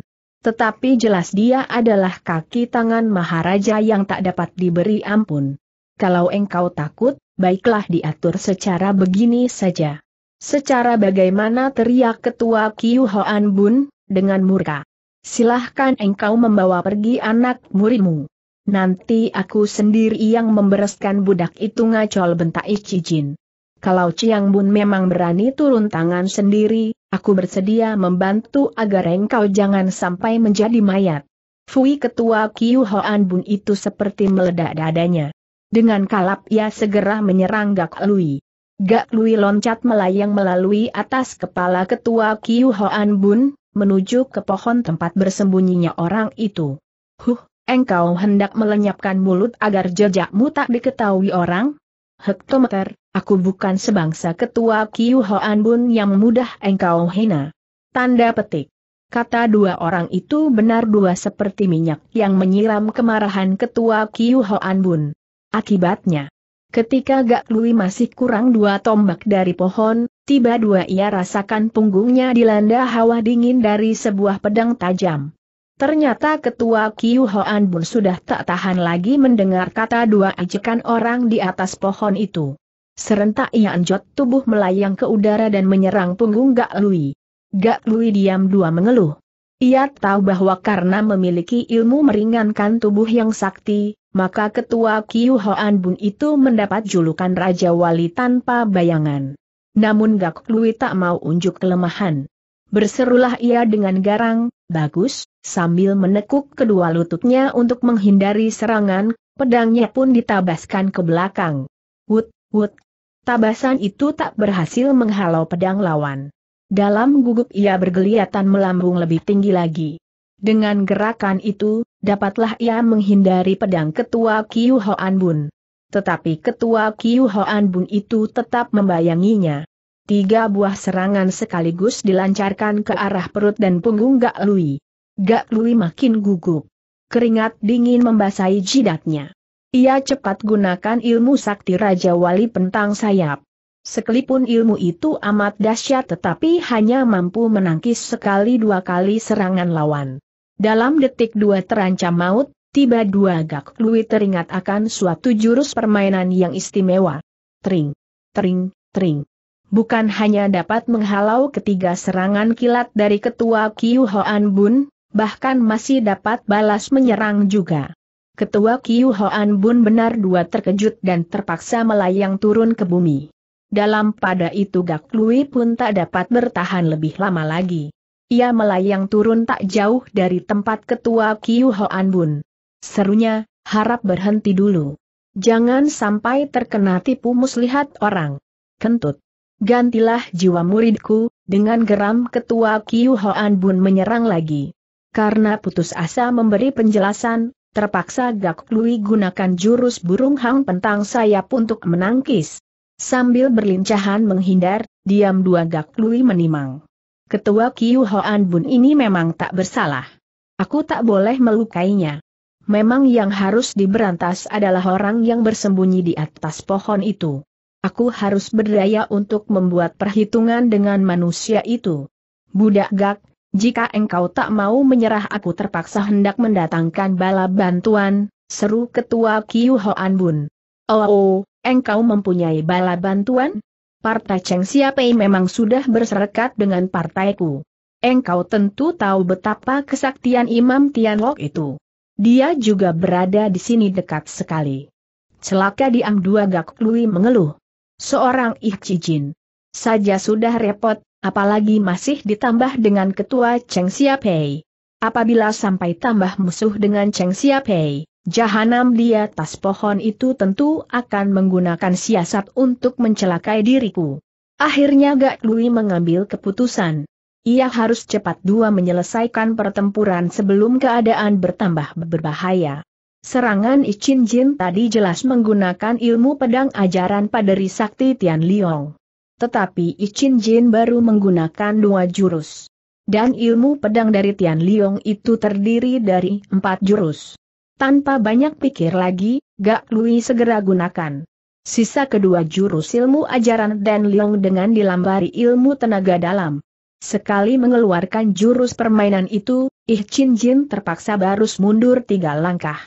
Tetapi jelas dia adalah kaki tangan Maharaja yang tak dapat diberi ampun. Kalau engkau takut, baiklah diatur secara begini saja. Secara bagaimana teriak ketua Kiu Hoan Bun, dengan murka. Silahkan engkau membawa pergi anak murimu. Nanti aku sendiri yang membereskan budak itu ngacol bentak Icijin. Kalau Ciang Bun memang berani turun tangan sendiri, aku bersedia membantu agar engkau jangan sampai menjadi mayat. Fui ketua Kiu Hoan Bun itu seperti meledak dadanya. Dengan kalap ia segera menyerang Gak Lui. Gak Lui loncat melayang melalui atas kepala ketua Kiu Hoan Bun, menuju ke pohon tempat bersembunyinya orang itu. Huh, engkau hendak melenyapkan mulut agar jejakmu tak diketahui orang? Hektometer, aku bukan sebangsa ketua Kiu Hoan Bun yang mudah engkau hina. Tanda petik. Kata dua orang itu benar dua seperti minyak yang menyiram kemarahan ketua Kiu Hoan Bun. Akibatnya, Ketika Gak Lui masih kurang dua tombak dari pohon, tiba dua ia rasakan punggungnya dilanda hawa dingin dari sebuah pedang tajam. Ternyata ketua Kiu Hoan Bun sudah tak tahan lagi mendengar kata dua ejekan orang di atas pohon itu. Serentak ia anjot tubuh melayang ke udara dan menyerang punggung Gak Lui. Gak Lui diam dua mengeluh. Ia tahu bahwa karena memiliki ilmu meringankan tubuh yang sakti, maka ketua Kiyu Hoan Bun itu mendapat julukan Raja Wali tanpa bayangan. Namun Gak Lui tak mau unjuk kelemahan. Berserulah ia dengan garang, bagus, sambil menekuk kedua lututnya untuk menghindari serangan, pedangnya pun ditabaskan ke belakang. Wut, wut. Tabasan itu tak berhasil menghalau pedang lawan. Dalam gugup ia bergeliatan melambung lebih tinggi lagi. Dengan gerakan itu, dapatlah ia menghindari pedang ketua Kiu Hoan Bun. Tetapi ketua Kiu Hoan Bun itu tetap membayanginya. Tiga buah serangan sekaligus dilancarkan ke arah perut dan punggung Gak Lui. Gak Lui makin gugup. Keringat dingin membasahi jidatnya. Ia cepat gunakan ilmu sakti Raja Wali Pentang Sayap. Sekalipun ilmu itu amat dahsyat tetapi hanya mampu menangkis sekali dua kali serangan lawan. Dalam detik dua terancam maut, tiba dua gak Lui teringat akan suatu jurus permainan yang istimewa. Tring, tring, tring. Bukan hanya dapat menghalau ketiga serangan kilat dari ketua Kiu Hoan Bun, bahkan masih dapat balas menyerang juga. Ketua Kiu Hoan Bun benar dua terkejut dan terpaksa melayang turun ke bumi. Dalam pada itu Gak Lui pun tak dapat bertahan lebih lama lagi. Ia melayang turun tak jauh dari tempat ketua Kiu Hoan Bun. Serunya, harap berhenti dulu. Jangan sampai terkena tipu muslihat orang. Kentut. Gantilah jiwa muridku, dengan geram ketua Kiu Hoan Bun menyerang lagi. Karena putus asa memberi penjelasan, terpaksa Gak Lui gunakan jurus burung hang pentang sayap untuk menangkis. Sambil berlincahan menghindar, diam dua gak lui menimang. Ketua Kiu Hoan Bun ini memang tak bersalah. Aku tak boleh melukainya. Memang yang harus diberantas adalah orang yang bersembunyi di atas pohon itu. Aku harus berdaya untuk membuat perhitungan dengan manusia itu. Budak gak, jika engkau tak mau menyerah aku terpaksa hendak mendatangkan bala bantuan, seru ketua Kiu Hoan Bun. Oh, oh, engkau mempunyai bala bantuan? Partai Cheng Siapei memang sudah berserekat dengan partaiku. Engkau tentu tahu betapa kesaktian Imam Tianlok itu. Dia juga berada di sini dekat sekali. Celaka diang dua gak Lui mengeluh. Seorang Ih Cijin. Saja sudah repot, apalagi masih ditambah dengan ketua Cheng Siapei. Apabila sampai tambah musuh dengan Cheng Siapei, Jahanam di atas pohon itu tentu akan menggunakan siasat untuk mencelakai diriku. Akhirnya Gak Lui mengambil keputusan. Ia harus cepat dua menyelesaikan pertempuran sebelum keadaan bertambah berbahaya. Serangan Ichin Jin tadi jelas menggunakan ilmu pedang ajaran pada Sakti Tian Liong. Tetapi Ichin Jin baru menggunakan dua jurus. Dan ilmu pedang dari Tian Liong itu terdiri dari empat jurus. Tanpa banyak pikir lagi, Gak Lui segera gunakan. Sisa kedua jurus ilmu ajaran Dan Leong dengan dilambari ilmu tenaga dalam. Sekali mengeluarkan jurus permainan itu, Ih Chin Jin terpaksa barus mundur tiga langkah.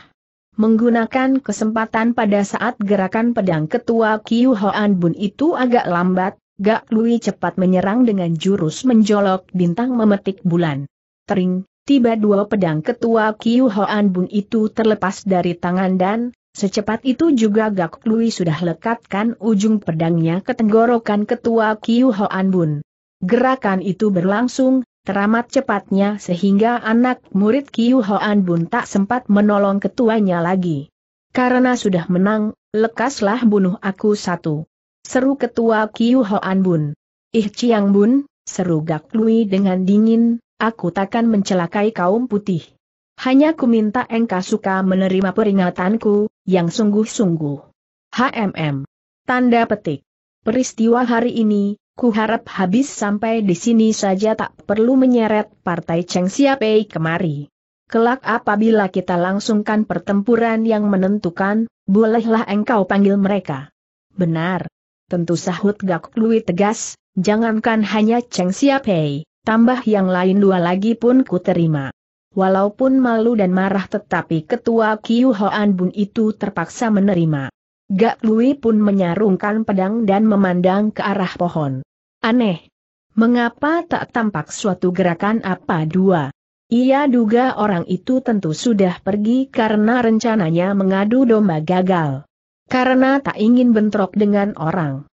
Menggunakan kesempatan pada saat gerakan pedang ketua Kiu Hoan Bun itu agak lambat, Gak Lui cepat menyerang dengan jurus menjolok bintang memetik bulan. Tering, tiba dua pedang ketua Kiu Hoan Bun itu terlepas dari tangan dan, secepat itu juga Gak Lui sudah lekatkan ujung pedangnya ke tenggorokan ketua Kiu Hoan Bun. Gerakan itu berlangsung, teramat cepatnya sehingga anak murid Kiu Hoan Bun tak sempat menolong ketuanya lagi. Karena sudah menang, lekaslah bunuh aku satu. Seru ketua Kiu Hoan Bun. Ih Chiang Bun, seru Gak Lui dengan dingin, aku takkan mencelakai kaum putih. Hanya ku minta engkau suka menerima peringatanku, yang sungguh-sungguh. HMM. Tanda petik. Peristiwa hari ini, ku harap habis sampai di sini saja tak perlu menyeret partai Cheng Siapei kemari. Kelak apabila kita langsungkan pertempuran yang menentukan, bolehlah engkau panggil mereka. Benar. Tentu sahut Gak Lui tegas, jangankan hanya Cheng Siapei, tambah yang lain dua lagi pun ku terima. Walaupun malu dan marah tetapi ketua Kiu Hoan Bun itu terpaksa menerima. Gak Lui pun menyarungkan pedang dan memandang ke arah pohon. Aneh. Mengapa tak tampak suatu gerakan apa dua? Ia duga orang itu tentu sudah pergi karena rencananya mengadu domba gagal. Karena tak ingin bentrok dengan orang.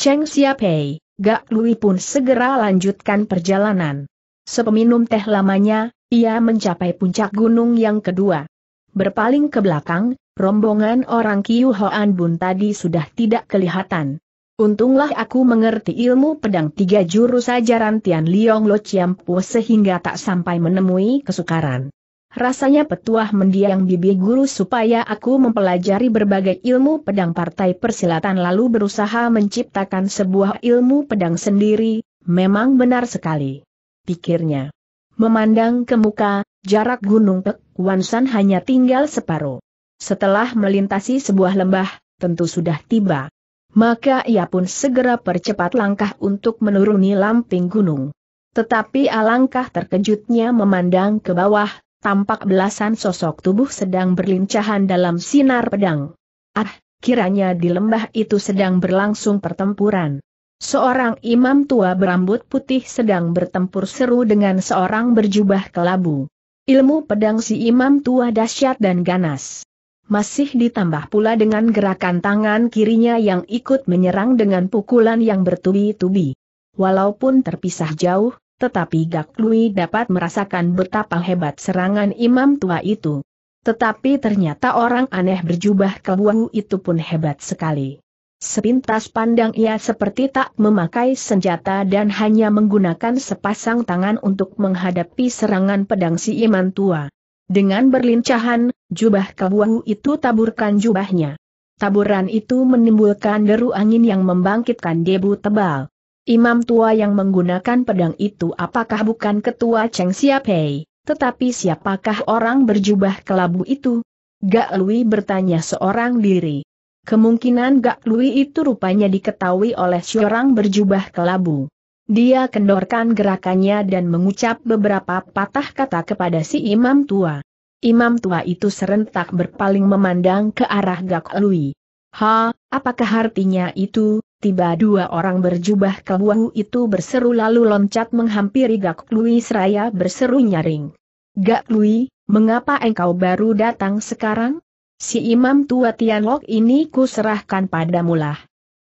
Cheng Siapei. Gak Lui pun segera lanjutkan perjalanan. Sepeminum teh lamanya, ia mencapai puncak gunung yang kedua. Berpaling ke belakang, rombongan orang Kiu Hoan Bun tadi sudah tidak kelihatan. Untunglah aku mengerti ilmu pedang tiga jurus ajaran Tian Liong Lo Po sehingga tak sampai menemui kesukaran. Rasanya petuah mendiang bibi guru supaya aku mempelajari berbagai ilmu pedang partai persilatan lalu berusaha menciptakan sebuah ilmu pedang sendiri, memang benar sekali. Pikirnya. Memandang ke muka, jarak gunung Pek Wansan hanya tinggal separuh. Setelah melintasi sebuah lembah, tentu sudah tiba. Maka ia pun segera percepat langkah untuk menuruni lamping gunung. Tetapi alangkah terkejutnya memandang ke bawah, tampak belasan sosok tubuh sedang berlincahan dalam sinar pedang. Ah, kiranya di lembah itu sedang berlangsung pertempuran. Seorang imam tua berambut putih sedang bertempur seru dengan seorang berjubah kelabu. Ilmu pedang si imam tua dahsyat dan ganas. Masih ditambah pula dengan gerakan tangan kirinya yang ikut menyerang dengan pukulan yang bertubi-tubi. Walaupun terpisah jauh, tetapi Gak Lui dapat merasakan betapa hebat serangan imam tua itu. Tetapi ternyata orang aneh berjubah kebuahu itu pun hebat sekali. Sepintas pandang ia seperti tak memakai senjata dan hanya menggunakan sepasang tangan untuk menghadapi serangan pedang si imam tua. Dengan berlincahan, jubah kebuahu itu taburkan jubahnya. Taburan itu menimbulkan deru angin yang membangkitkan debu tebal. Imam tua yang menggunakan pedang itu apakah bukan ketua Cheng Siapei, tetapi siapakah orang berjubah kelabu itu? Gak Lui bertanya seorang diri. Kemungkinan Gak Lui itu rupanya diketahui oleh seorang berjubah kelabu. Dia kendorkan gerakannya dan mengucap beberapa patah kata kepada si imam tua. Imam tua itu serentak berpaling memandang ke arah Gak Lui. Ha, apakah artinya itu, tiba dua orang berjubah kelabu itu berseru lalu loncat menghampiri Gak Lui seraya berseru nyaring. Gak Lui, mengapa engkau baru datang sekarang? Si imam tua Tianlok ini ku serahkan padamu lah.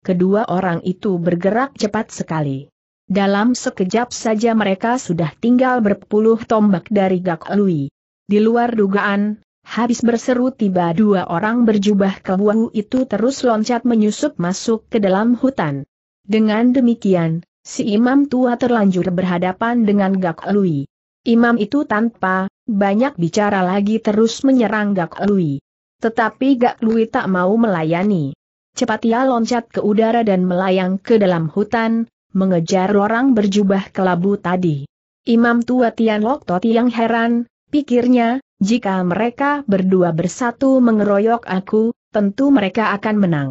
Kedua orang itu bergerak cepat sekali. Dalam sekejap saja mereka sudah tinggal berpuluh tombak dari Gak Lui. Di luar dugaan, Habis berseru tiba dua orang berjubah kebuahu itu terus loncat menyusup masuk ke dalam hutan. Dengan demikian, si imam tua terlanjur berhadapan dengan Gak Lui. Imam itu tanpa banyak bicara lagi terus menyerang Gak Lui. Tetapi Gak Lui tak mau melayani. Cepat ia loncat ke udara dan melayang ke dalam hutan, mengejar orang berjubah kelabu tadi. Imam tua Tian Lok Toti yang heran, pikirnya, jika mereka berdua bersatu mengeroyok aku, tentu mereka akan menang.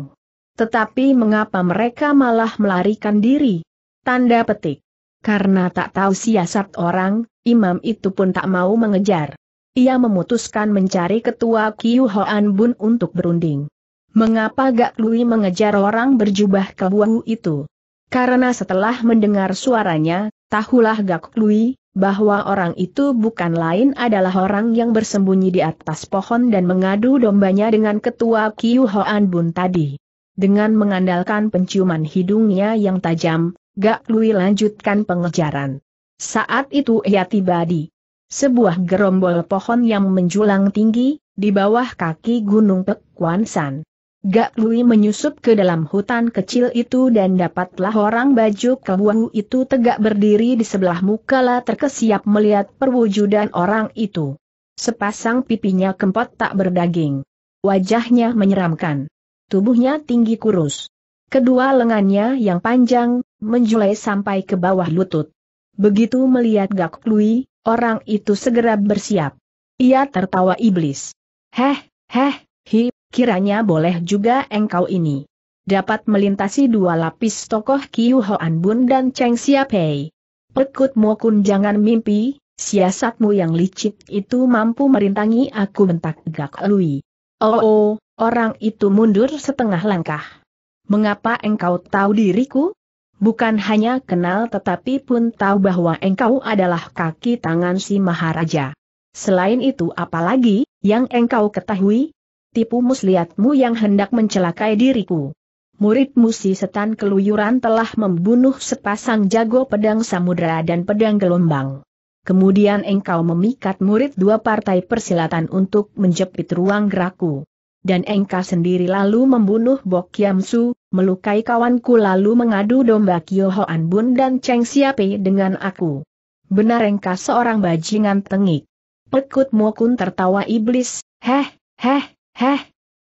Tetapi mengapa mereka malah melarikan diri? Tanda petik. Karena tak tahu siasat orang, imam itu pun tak mau mengejar. Ia memutuskan mencari ketua Kiu Hoan Bun untuk berunding. Mengapa Gak Lui mengejar orang berjubah kebuahu itu? Karena setelah mendengar suaranya, tahulah Gak Lui, bahwa orang itu bukan lain adalah orang yang bersembunyi di atas pohon dan mengadu dombanya dengan ketua Kiu Hoan Bun tadi. Dengan mengandalkan penciuman hidungnya yang tajam, Gak Lui lanjutkan pengejaran. Saat itu ia tiba di sebuah gerombol pohon yang menjulang tinggi, di bawah kaki Gunung Pekuan San. Gak Lui menyusup ke dalam hutan kecil itu dan dapatlah orang baju kebuahu itu tegak berdiri di sebelah mukala terkesiap melihat perwujudan orang itu. Sepasang pipinya kempot tak berdaging. Wajahnya menyeramkan. Tubuhnya tinggi kurus. Kedua lengannya yang panjang, menjulai sampai ke bawah lutut. Begitu melihat Gak Lui, orang itu segera bersiap. Ia tertawa iblis. Heh, heh, hi, kiranya boleh juga engkau ini. Dapat melintasi dua lapis tokoh Kiu Hoan Bun dan Cheng Siapei. Pekut Mokun jangan mimpi, siasatmu yang licik itu mampu merintangi aku bentak Gak Lui. Oh, oh, orang itu mundur setengah langkah. Mengapa engkau tahu diriku? Bukan hanya kenal tetapi pun tahu bahwa engkau adalah kaki tangan si Maharaja. Selain itu apalagi, yang engkau ketahui, tipu muslihatmu yang hendak mencelakai diriku. Muridmu si setan keluyuran telah membunuh sepasang jago pedang samudera dan pedang gelombang. Kemudian engkau memikat murid dua partai persilatan untuk menjepit ruang geraku. Dan engkau sendiri lalu membunuh Bok Yamsu, melukai kawanku lalu mengadu domba Kyo Hoan Bun dan Cheng Siapi dengan aku. Benar engkau seorang bajingan tengik. Pekut Mokun tertawa iblis, heh, heh, Heh,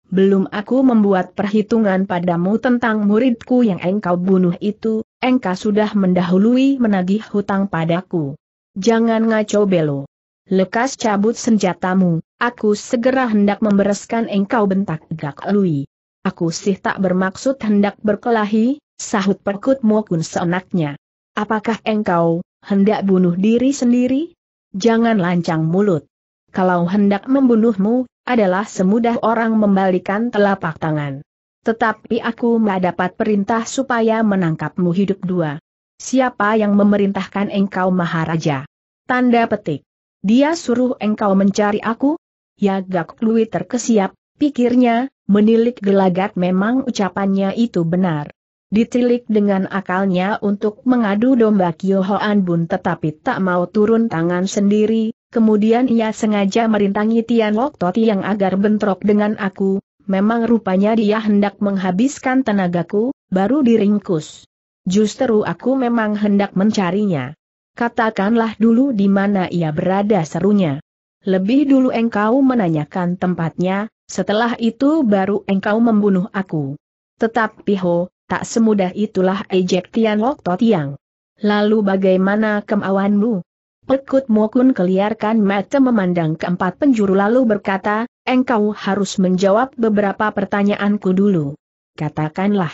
belum aku membuat perhitungan padamu tentang muridku yang engkau bunuh itu, engkau sudah mendahului menagih hutang padaku. Jangan ngaco belo. Lekas cabut senjatamu, aku segera hendak membereskan engkau bentak Gak Lui. Aku sih tak bermaksud hendak berkelahi, sahut perkut Mokun seenaknya. Apakah engkau, hendak bunuh diri sendiri? Jangan lancang mulut. Kalau hendak membunuhmu, adalah semudah orang membalikan telapak tangan. Tetapi aku mendapat perintah supaya menangkapmu hidup dua. Siapa yang memerintahkan engkau Maharaja? Tanda petik. Dia suruh engkau mencari aku? Ya, Gak Lui terkesiap, pikirnya, menilik gelagat memang ucapannya itu benar. Ditilik dengan akalnya untuk mengadu domba Kyohoan Bun tetapi tak mau turun tangan sendiri, Kemudian ia sengaja merintangi Tian Lok yang agar bentrok dengan aku, memang rupanya dia hendak menghabiskan tenagaku, baru diringkus. Justru aku memang hendak mencarinya. Katakanlah dulu di mana ia berada serunya. Lebih dulu engkau menanyakan tempatnya, setelah itu baru engkau membunuh aku. Tetapi ho, tak semudah itulah ejek Tian Lok Totiang. Lalu bagaimana kemauanmu? Pekut Mokun keliarkan mata memandang keempat penjuru lalu berkata, engkau harus menjawab beberapa pertanyaanku dulu. Katakanlah.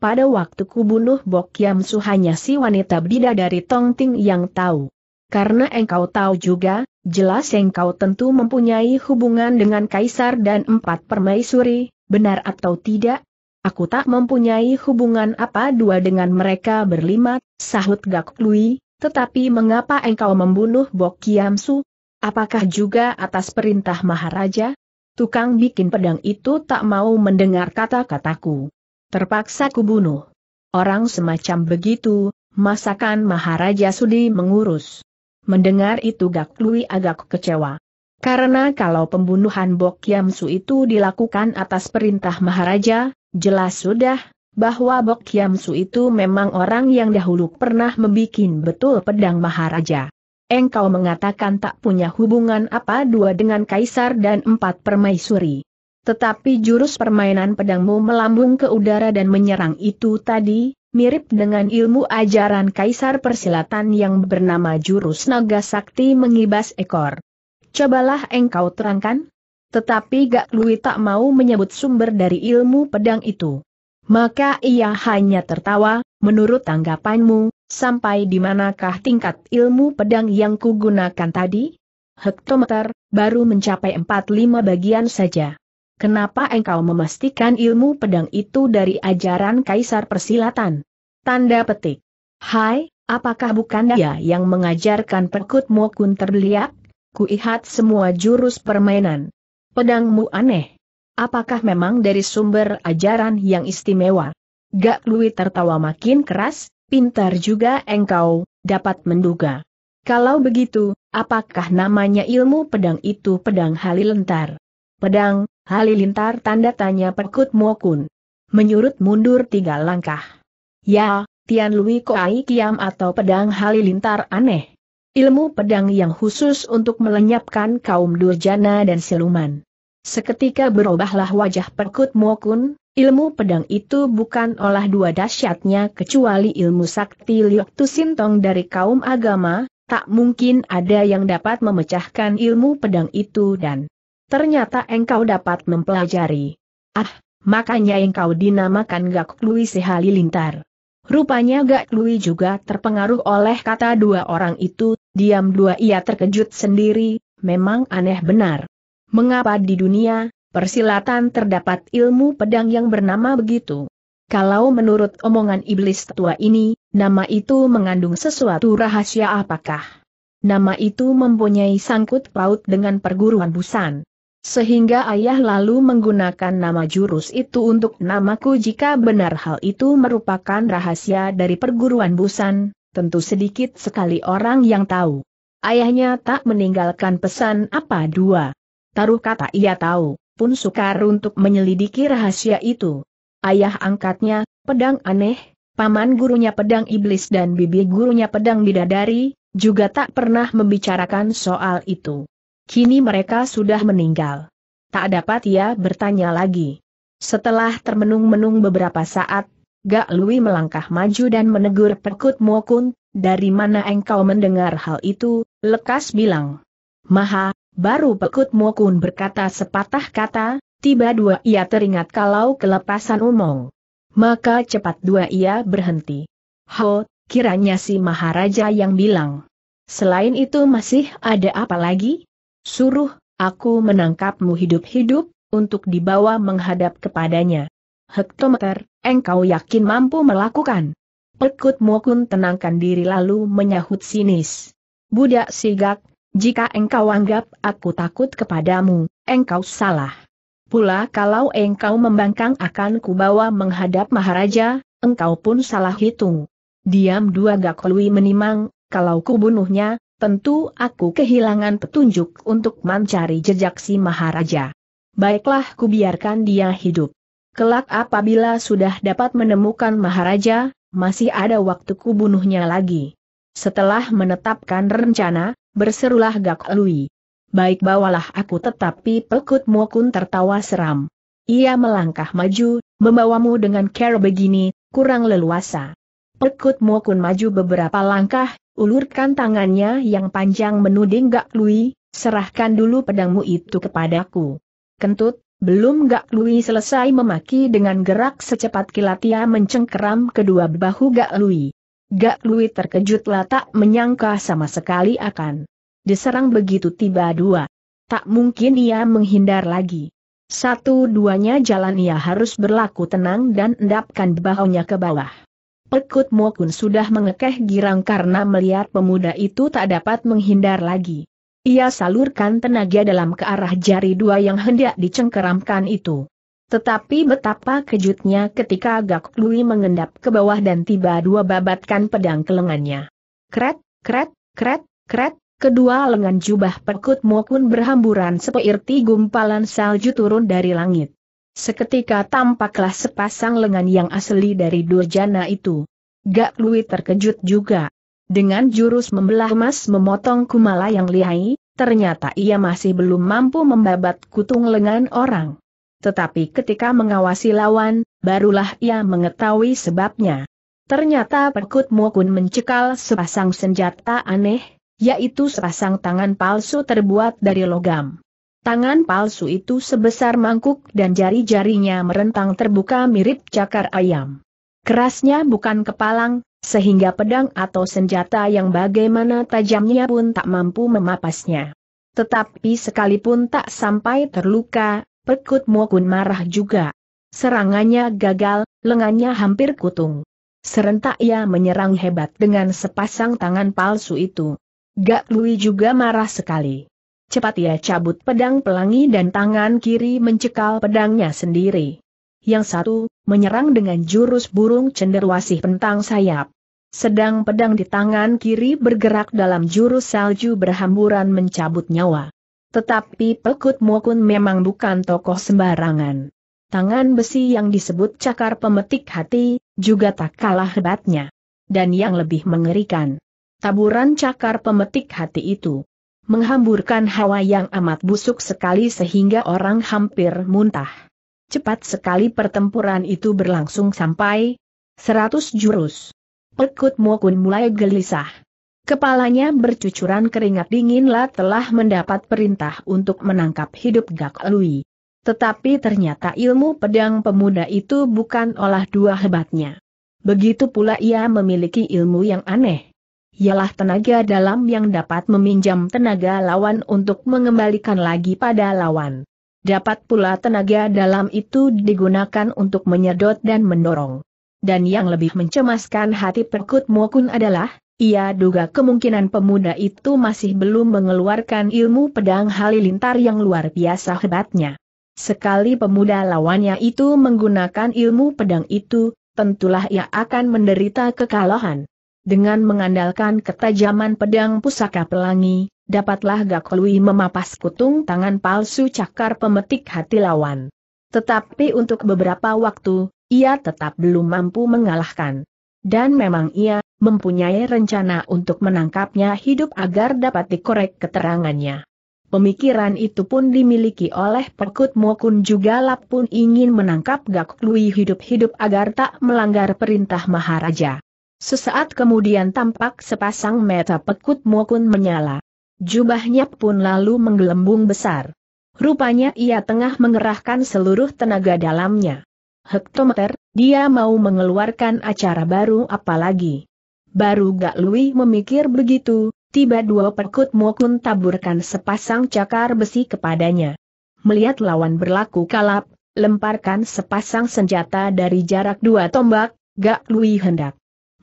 Pada waktu ku bunuh Bok Yam Su hanya si wanita dari Tong Ting yang tahu. Karena engkau tahu juga, jelas engkau tentu mempunyai hubungan dengan Kaisar dan empat permaisuri, benar atau tidak? Aku tak mempunyai hubungan apa dua dengan mereka berlima, sahut Gak Lui, tetapi mengapa engkau membunuh Bok Kiamsu? Apakah juga atas perintah Maharaja? Tukang bikin pedang itu tak mau mendengar kata-kataku. Terpaksa kubunuh. Orang semacam begitu, masakan Maharaja Sudi mengurus. Mendengar itu Gak Lui agak kecewa. Karena kalau pembunuhan Bok Kiamsu itu dilakukan atas perintah Maharaja, jelas sudah, bahwa Bok Kiam Su itu memang orang yang dahulu pernah membuat betul pedang Maharaja. Engkau mengatakan tak punya hubungan apa dua dengan Kaisar dan empat permaisuri. Tetapi jurus permainan pedangmu melambung ke udara dan menyerang itu tadi, mirip dengan ilmu ajaran Kaisar persilatan yang bernama jurus naga sakti mengibas ekor. Cobalah engkau terangkan. Tetapi Gak Lui tak mau menyebut sumber dari ilmu pedang itu. Maka ia hanya tertawa, menurut tanggapanmu, sampai di manakah tingkat ilmu pedang yang kugunakan tadi? Hektometer, baru mencapai 45 bagian saja. Kenapa engkau memastikan ilmu pedang itu dari ajaran kaisar persilatan? Tanda petik. Hai, apakah bukan dia yang mengajarkan perkut mokun terbeliak? Kuihat semua jurus permainan. Pedangmu aneh. Apakah memang dari sumber ajaran yang istimewa? Gak Lui tertawa makin keras, pintar juga engkau, dapat menduga. Kalau begitu, apakah namanya ilmu pedang itu pedang halilintar? Pedang, halilintar tanda tanya perkut mokun. Menyurut mundur tiga langkah. Ya, Tian Lui Koai Kiam atau pedang halilintar aneh. Ilmu pedang yang khusus untuk melenyapkan kaum durjana dan siluman. Seketika berubahlah wajah Perkut Mokun, ilmu pedang itu bukan olah dua dahsyatnya kecuali ilmu sakti Liok Tusintong dari kaum agama, tak mungkin ada yang dapat memecahkan ilmu pedang itu dan ternyata engkau dapat mempelajari. Ah, makanya engkau dinamakan Gak Lui Sehalilintar. Rupanya Gak Lui juga terpengaruh oleh kata dua orang itu, diam dua ia terkejut sendiri, memang aneh benar. Mengapa di dunia, persilatan terdapat ilmu pedang yang bernama begitu? Kalau menurut omongan iblis tua ini, nama itu mengandung sesuatu rahasia apakah? Nama itu mempunyai sangkut paut dengan perguruan busan. Sehingga ayah lalu menggunakan nama jurus itu untuk namaku jika benar hal itu merupakan rahasia dari perguruan busan, tentu sedikit sekali orang yang tahu. Ayahnya tak meninggalkan pesan apa dua. Taruh kata ia tahu, pun sukar untuk menyelidiki rahasia itu. Ayah angkatnya, pedang aneh, paman gurunya pedang iblis dan bibi gurunya pedang bidadari, juga tak pernah membicarakan soal itu. Kini mereka sudah meninggal. Tak dapat ia bertanya lagi. Setelah termenung-menung beberapa saat, Gak Lui melangkah maju dan menegur Pekut Mokun, dari mana engkau mendengar hal itu, lekas bilang. Maha, Baru Pekut Mokun berkata sepatah kata, tiba dua ia teringat kalau kelepasan umong. Maka cepat dua ia berhenti. Ho, kiranya si Maharaja yang bilang. Selain itu masih ada apa lagi? Suruh, aku menangkapmu hidup-hidup, untuk dibawa menghadap kepadanya. Hektometer, engkau yakin mampu melakukan? Pekut Mokun tenangkan diri lalu menyahut sinis. Budak sigak, jika engkau anggap aku takut kepadamu, engkau salah. Pula kalau engkau membangkang akan kubawa menghadap Maharaja, engkau pun salah hitung. Diam dua gakolwi menimang, kalau kubunuhnya, tentu aku kehilangan petunjuk untuk mencari jejak si Maharaja. Baiklah kubiarkan dia hidup. Kelak apabila sudah dapat menemukan Maharaja, masih ada waktu kubunuhnya lagi. Setelah menetapkan rencana, berserulah Gak Lui. Baik bawalah aku tetapi Pekut Mokun tertawa seram. Ia melangkah maju, membawamu dengan care begini, kurang leluasa. Pekut Mokun maju beberapa langkah, ulurkan tangannya yang panjang menuding Gak Lui, serahkan dulu pedangmu itu kepadaku. Kentut, belum Gak Lui selesai memaki dengan gerak secepat kilat ia mencengkeram kedua bahu Gak Lui. Gak Lui terkejutlah tak menyangka sama sekali akan diserang begitu tiba dua. Tak mungkin ia menghindar lagi. Satu-duanya jalan ia harus berlaku tenang dan endapkan bahunya ke bawah. Pekut Mokun sudah mengekeh girang karena melihat pemuda itu tak dapat menghindar lagi. Ia salurkan tenaga dalam ke arah jari dua yang hendak dicengkeramkan itu. Tetapi betapa kejutnya ketika Gak Lui mengendap ke bawah dan tiba dua babatkan pedang ke lengannya. Kret, kret, kret, kret, kedua lengan jubah perkut Mokun berhamburan seperti gumpalan salju turun dari langit. Seketika tampaklah sepasang lengan yang asli dari Durjana itu. Gak Lui terkejut juga. Dengan jurus membelah emas memotong kumala yang lihai, ternyata ia masih belum mampu membabat kutung lengan orang tetapi ketika mengawasi lawan, barulah ia mengetahui sebabnya. Ternyata Perkut Mokun mencekal sepasang senjata aneh, yaitu sepasang tangan palsu terbuat dari logam. Tangan palsu itu sebesar mangkuk dan jari-jarinya merentang terbuka mirip cakar ayam. Kerasnya bukan kepalang, sehingga pedang atau senjata yang bagaimana tajamnya pun tak mampu memapasnya. Tetapi sekalipun tak sampai terluka, Perkut Mokun marah juga. Serangannya gagal, lengannya hampir kutung. Serentak ia menyerang hebat dengan sepasang tangan palsu itu. Gak Lui juga marah sekali. Cepat ia cabut pedang pelangi dan tangan kiri mencekal pedangnya sendiri. Yang satu, menyerang dengan jurus burung cenderwasih pentang sayap. Sedang pedang di tangan kiri bergerak dalam jurus salju berhamburan mencabut nyawa. Tetapi Pekut Mokun memang bukan tokoh sembarangan. Tangan besi yang disebut cakar pemetik hati, juga tak kalah hebatnya. Dan yang lebih mengerikan. Taburan cakar pemetik hati itu. Menghamburkan hawa yang amat busuk sekali sehingga orang hampir muntah. Cepat sekali pertempuran itu berlangsung sampai 100 jurus. Pekut Mokun mulai gelisah. Kepalanya bercucuran keringat dinginlah telah mendapat perintah untuk menangkap hidup Gak Lui. Tetapi ternyata ilmu pedang pemuda itu bukan olah dua hebatnya. Begitu pula ia memiliki ilmu yang aneh. Ialah tenaga dalam yang dapat meminjam tenaga lawan untuk mengembalikan lagi pada lawan. Dapat pula tenaga dalam itu digunakan untuk menyedot dan mendorong. Dan yang lebih mencemaskan hati Perkut Mokun adalah, ia duga kemungkinan pemuda itu masih belum mengeluarkan ilmu pedang halilintar yang luar biasa hebatnya. Sekali pemuda lawannya itu menggunakan ilmu pedang itu, tentulah ia akan menderita kekalahan. Dengan mengandalkan ketajaman pedang pusaka pelangi, dapatlah Gakolui memapas kutung tangan palsu cakar pemetik hati lawan. Tetapi untuk beberapa waktu, ia tetap belum mampu mengalahkan dan memang ia mempunyai rencana untuk menangkapnya hidup agar dapat dikorek keterangannya. Pemikiran itu pun dimiliki oleh Pekut Mokun juga Lap pun ingin menangkap Gak Lui hidup-hidup agar tak melanggar perintah Maharaja. Sesaat kemudian tampak sepasang mata Pekut Mokun menyala. Jubahnya pun lalu menggelembung besar. Rupanya ia tengah mengerahkan seluruh tenaga dalamnya. Hektometer, dia mau mengeluarkan acara baru apalagi. Baru Gak Lui memikir begitu, tiba dua perkut Mokun taburkan sepasang cakar besi kepadanya. Melihat lawan berlaku kalap, lemparkan sepasang senjata dari jarak dua tombak, Gak Lui hendak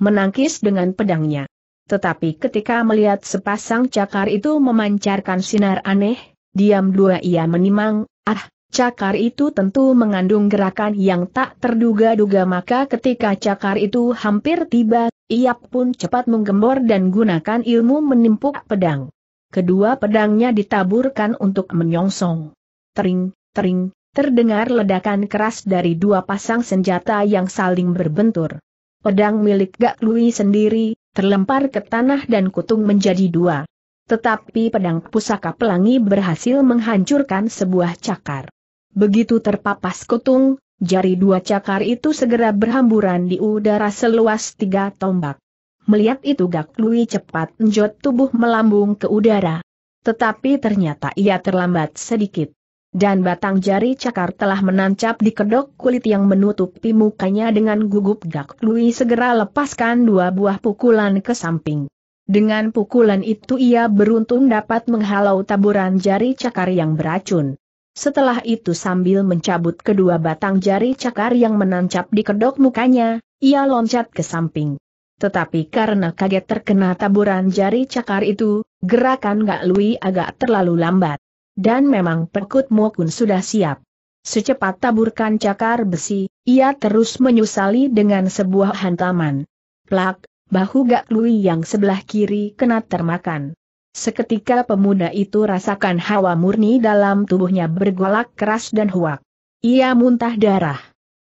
menangkis dengan pedangnya. Tetapi ketika melihat sepasang cakar itu memancarkan sinar aneh, diam dua ia menimang, ah, Cakar itu tentu mengandung gerakan yang tak terduga-duga maka ketika cakar itu hampir tiba, ia pun cepat menggembor dan gunakan ilmu menimpuk pedang. Kedua pedangnya ditaburkan untuk menyongsong. Tering, tering, terdengar ledakan keras dari dua pasang senjata yang saling berbentur. Pedang milik Gak Lui sendiri, terlempar ke tanah dan kutung menjadi dua. Tetapi pedang pusaka pelangi berhasil menghancurkan sebuah cakar. Begitu terpapas kutung, jari dua cakar itu segera berhamburan di udara seluas tiga tombak. Melihat itu Gak Lui cepat njot tubuh melambung ke udara. Tetapi ternyata ia terlambat sedikit. Dan batang jari cakar telah menancap di kedok kulit yang menutupi mukanya dengan gugup Gak Lui segera lepaskan dua buah pukulan ke samping. Dengan pukulan itu ia beruntung dapat menghalau taburan jari cakar yang beracun. Setelah itu sambil mencabut kedua batang jari cakar yang menancap di kedok mukanya, ia loncat ke samping. Tetapi karena kaget terkena taburan jari cakar itu, gerakan Gak Lui agak terlalu lambat. Dan memang Pekut Mokun sudah siap. Secepat taburkan cakar besi, ia terus menyusali dengan sebuah hantaman. Plak, bahu Gak Lui yang sebelah kiri kena termakan. Seketika pemuda itu rasakan hawa murni dalam tubuhnya bergolak keras dan huak. Ia muntah darah.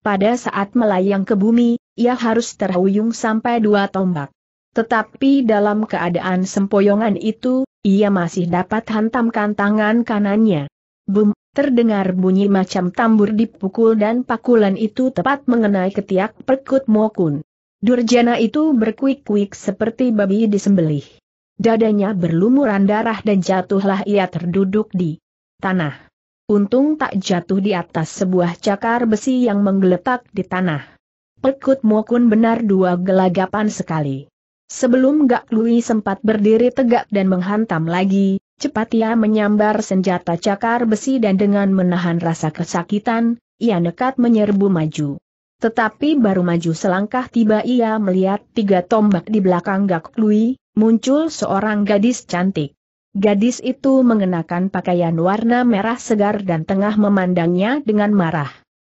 Pada saat melayang ke bumi, ia harus terhuyung sampai dua tombak. Tetapi dalam keadaan sempoyongan itu, ia masih dapat hantamkan tangan kanannya. Bum, terdengar bunyi macam tambur dipukul dan pakulan itu tepat mengenai ketiak perkut Mokun. Durjana itu berkuik-kuik seperti babi disembelih. Dadanya berlumuran darah dan jatuhlah ia terduduk di tanah. Untung tak jatuh di atas sebuah cakar besi yang menggeletak di tanah. Pekut Mokun benar dua gelagapan sekali. Sebelum Gak Lui sempat berdiri tegak dan menghantam lagi, cepat ia menyambar senjata cakar besi dan dengan menahan rasa kesakitan, ia nekat menyerbu maju. Tetapi baru maju selangkah tiba ia melihat tiga tombak di belakang Gak Lui, muncul seorang gadis cantik. Gadis itu mengenakan pakaian warna merah segar dan tengah memandangnya dengan marah.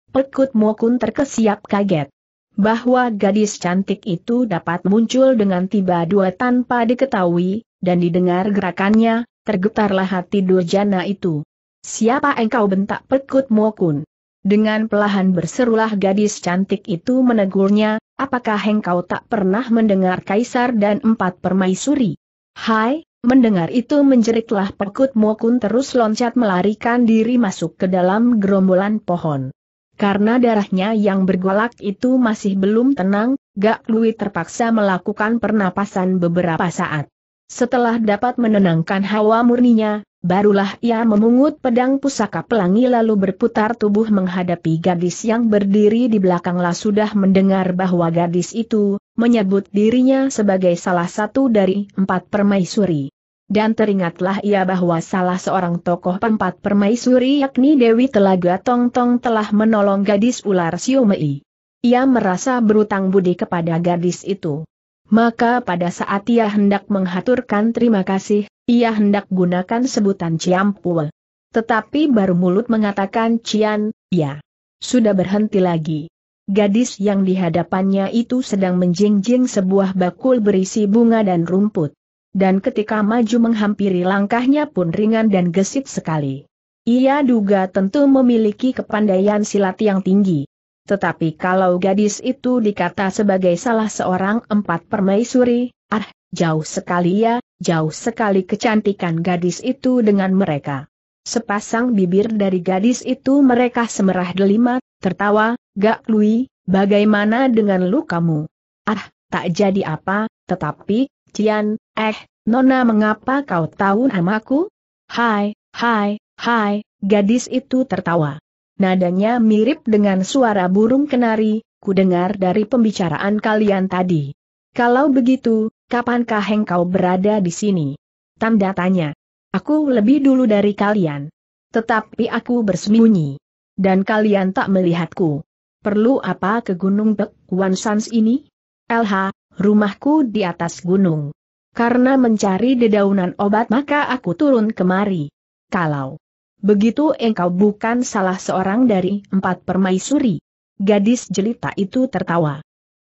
Pekut Mokun terkesiap kaget. Bahwa gadis cantik itu dapat muncul dengan tiba dua tanpa diketahui, dan didengar gerakannya, tergetarlah hati durjana itu. Siapa engkau bentak Pekut Mokun? Dengan pelahan berserulah gadis cantik itu menegurnya, apakah engkau tak pernah mendengar kaisar dan empat permaisuri? Hai, mendengar itu menjeriklah Pekut Mokun terus loncat melarikan diri masuk ke dalam gerombolan pohon. Karena darahnya yang bergolak itu masih belum tenang, Gak Lui terpaksa melakukan pernapasan beberapa saat. Setelah dapat menenangkan hawa murninya, barulah ia memungut pedang pusaka pelangi lalu berputar tubuh menghadapi gadis yang berdiri di belakang sudah mendengar bahwa gadis itu, menyebut dirinya sebagai salah satu dari empat permaisuri. Dan teringatlah ia bahwa salah seorang tokoh empat permaisuri yakni Dewi Telaga Tong Tong telah menolong gadis ular Siomei. Ia merasa berutang budi kepada gadis itu. Maka pada saat ia hendak menghaturkan terima kasih, ia hendak gunakan sebutan Ciampul. Tetapi baru mulut mengatakan Cian, ya. Sudah berhenti lagi. Gadis yang dihadapannya itu sedang menjingjing sebuah bakul berisi bunga dan rumput. Dan ketika maju menghampiri langkahnya pun ringan dan gesit sekali. Ia duga tentu memiliki kepandaian silat yang tinggi. Tetapi kalau gadis itu dikata sebagai salah seorang empat permaisuri, ah, jauh sekali ya, jauh sekali kecantikan gadis itu dengan mereka. Sepasang bibir dari gadis itu mereka semerah delima, tertawa, Gak Lui, bagaimana dengan lu kamu? Ah, tak jadi apa, tetapi, Cian, eh, Nona mengapa kau tahu namaku? Hai, hai, hai, gadis itu tertawa. Nadanya mirip dengan suara burung kenari, ku dengar dari pembicaraan kalian tadi. Kalau begitu, kapankah engkau berada di sini? Tanda tanya. Aku lebih dulu dari kalian. Tetapi aku bersembunyi. Dan kalian tak melihatku. Perlu apa ke Gunung Pek Sans ini? LH, rumahku di atas gunung. Karena mencari dedaunan obat maka aku turun kemari. Kalau begitu engkau bukan salah seorang dari empat permaisuri. Gadis jelita itu tertawa.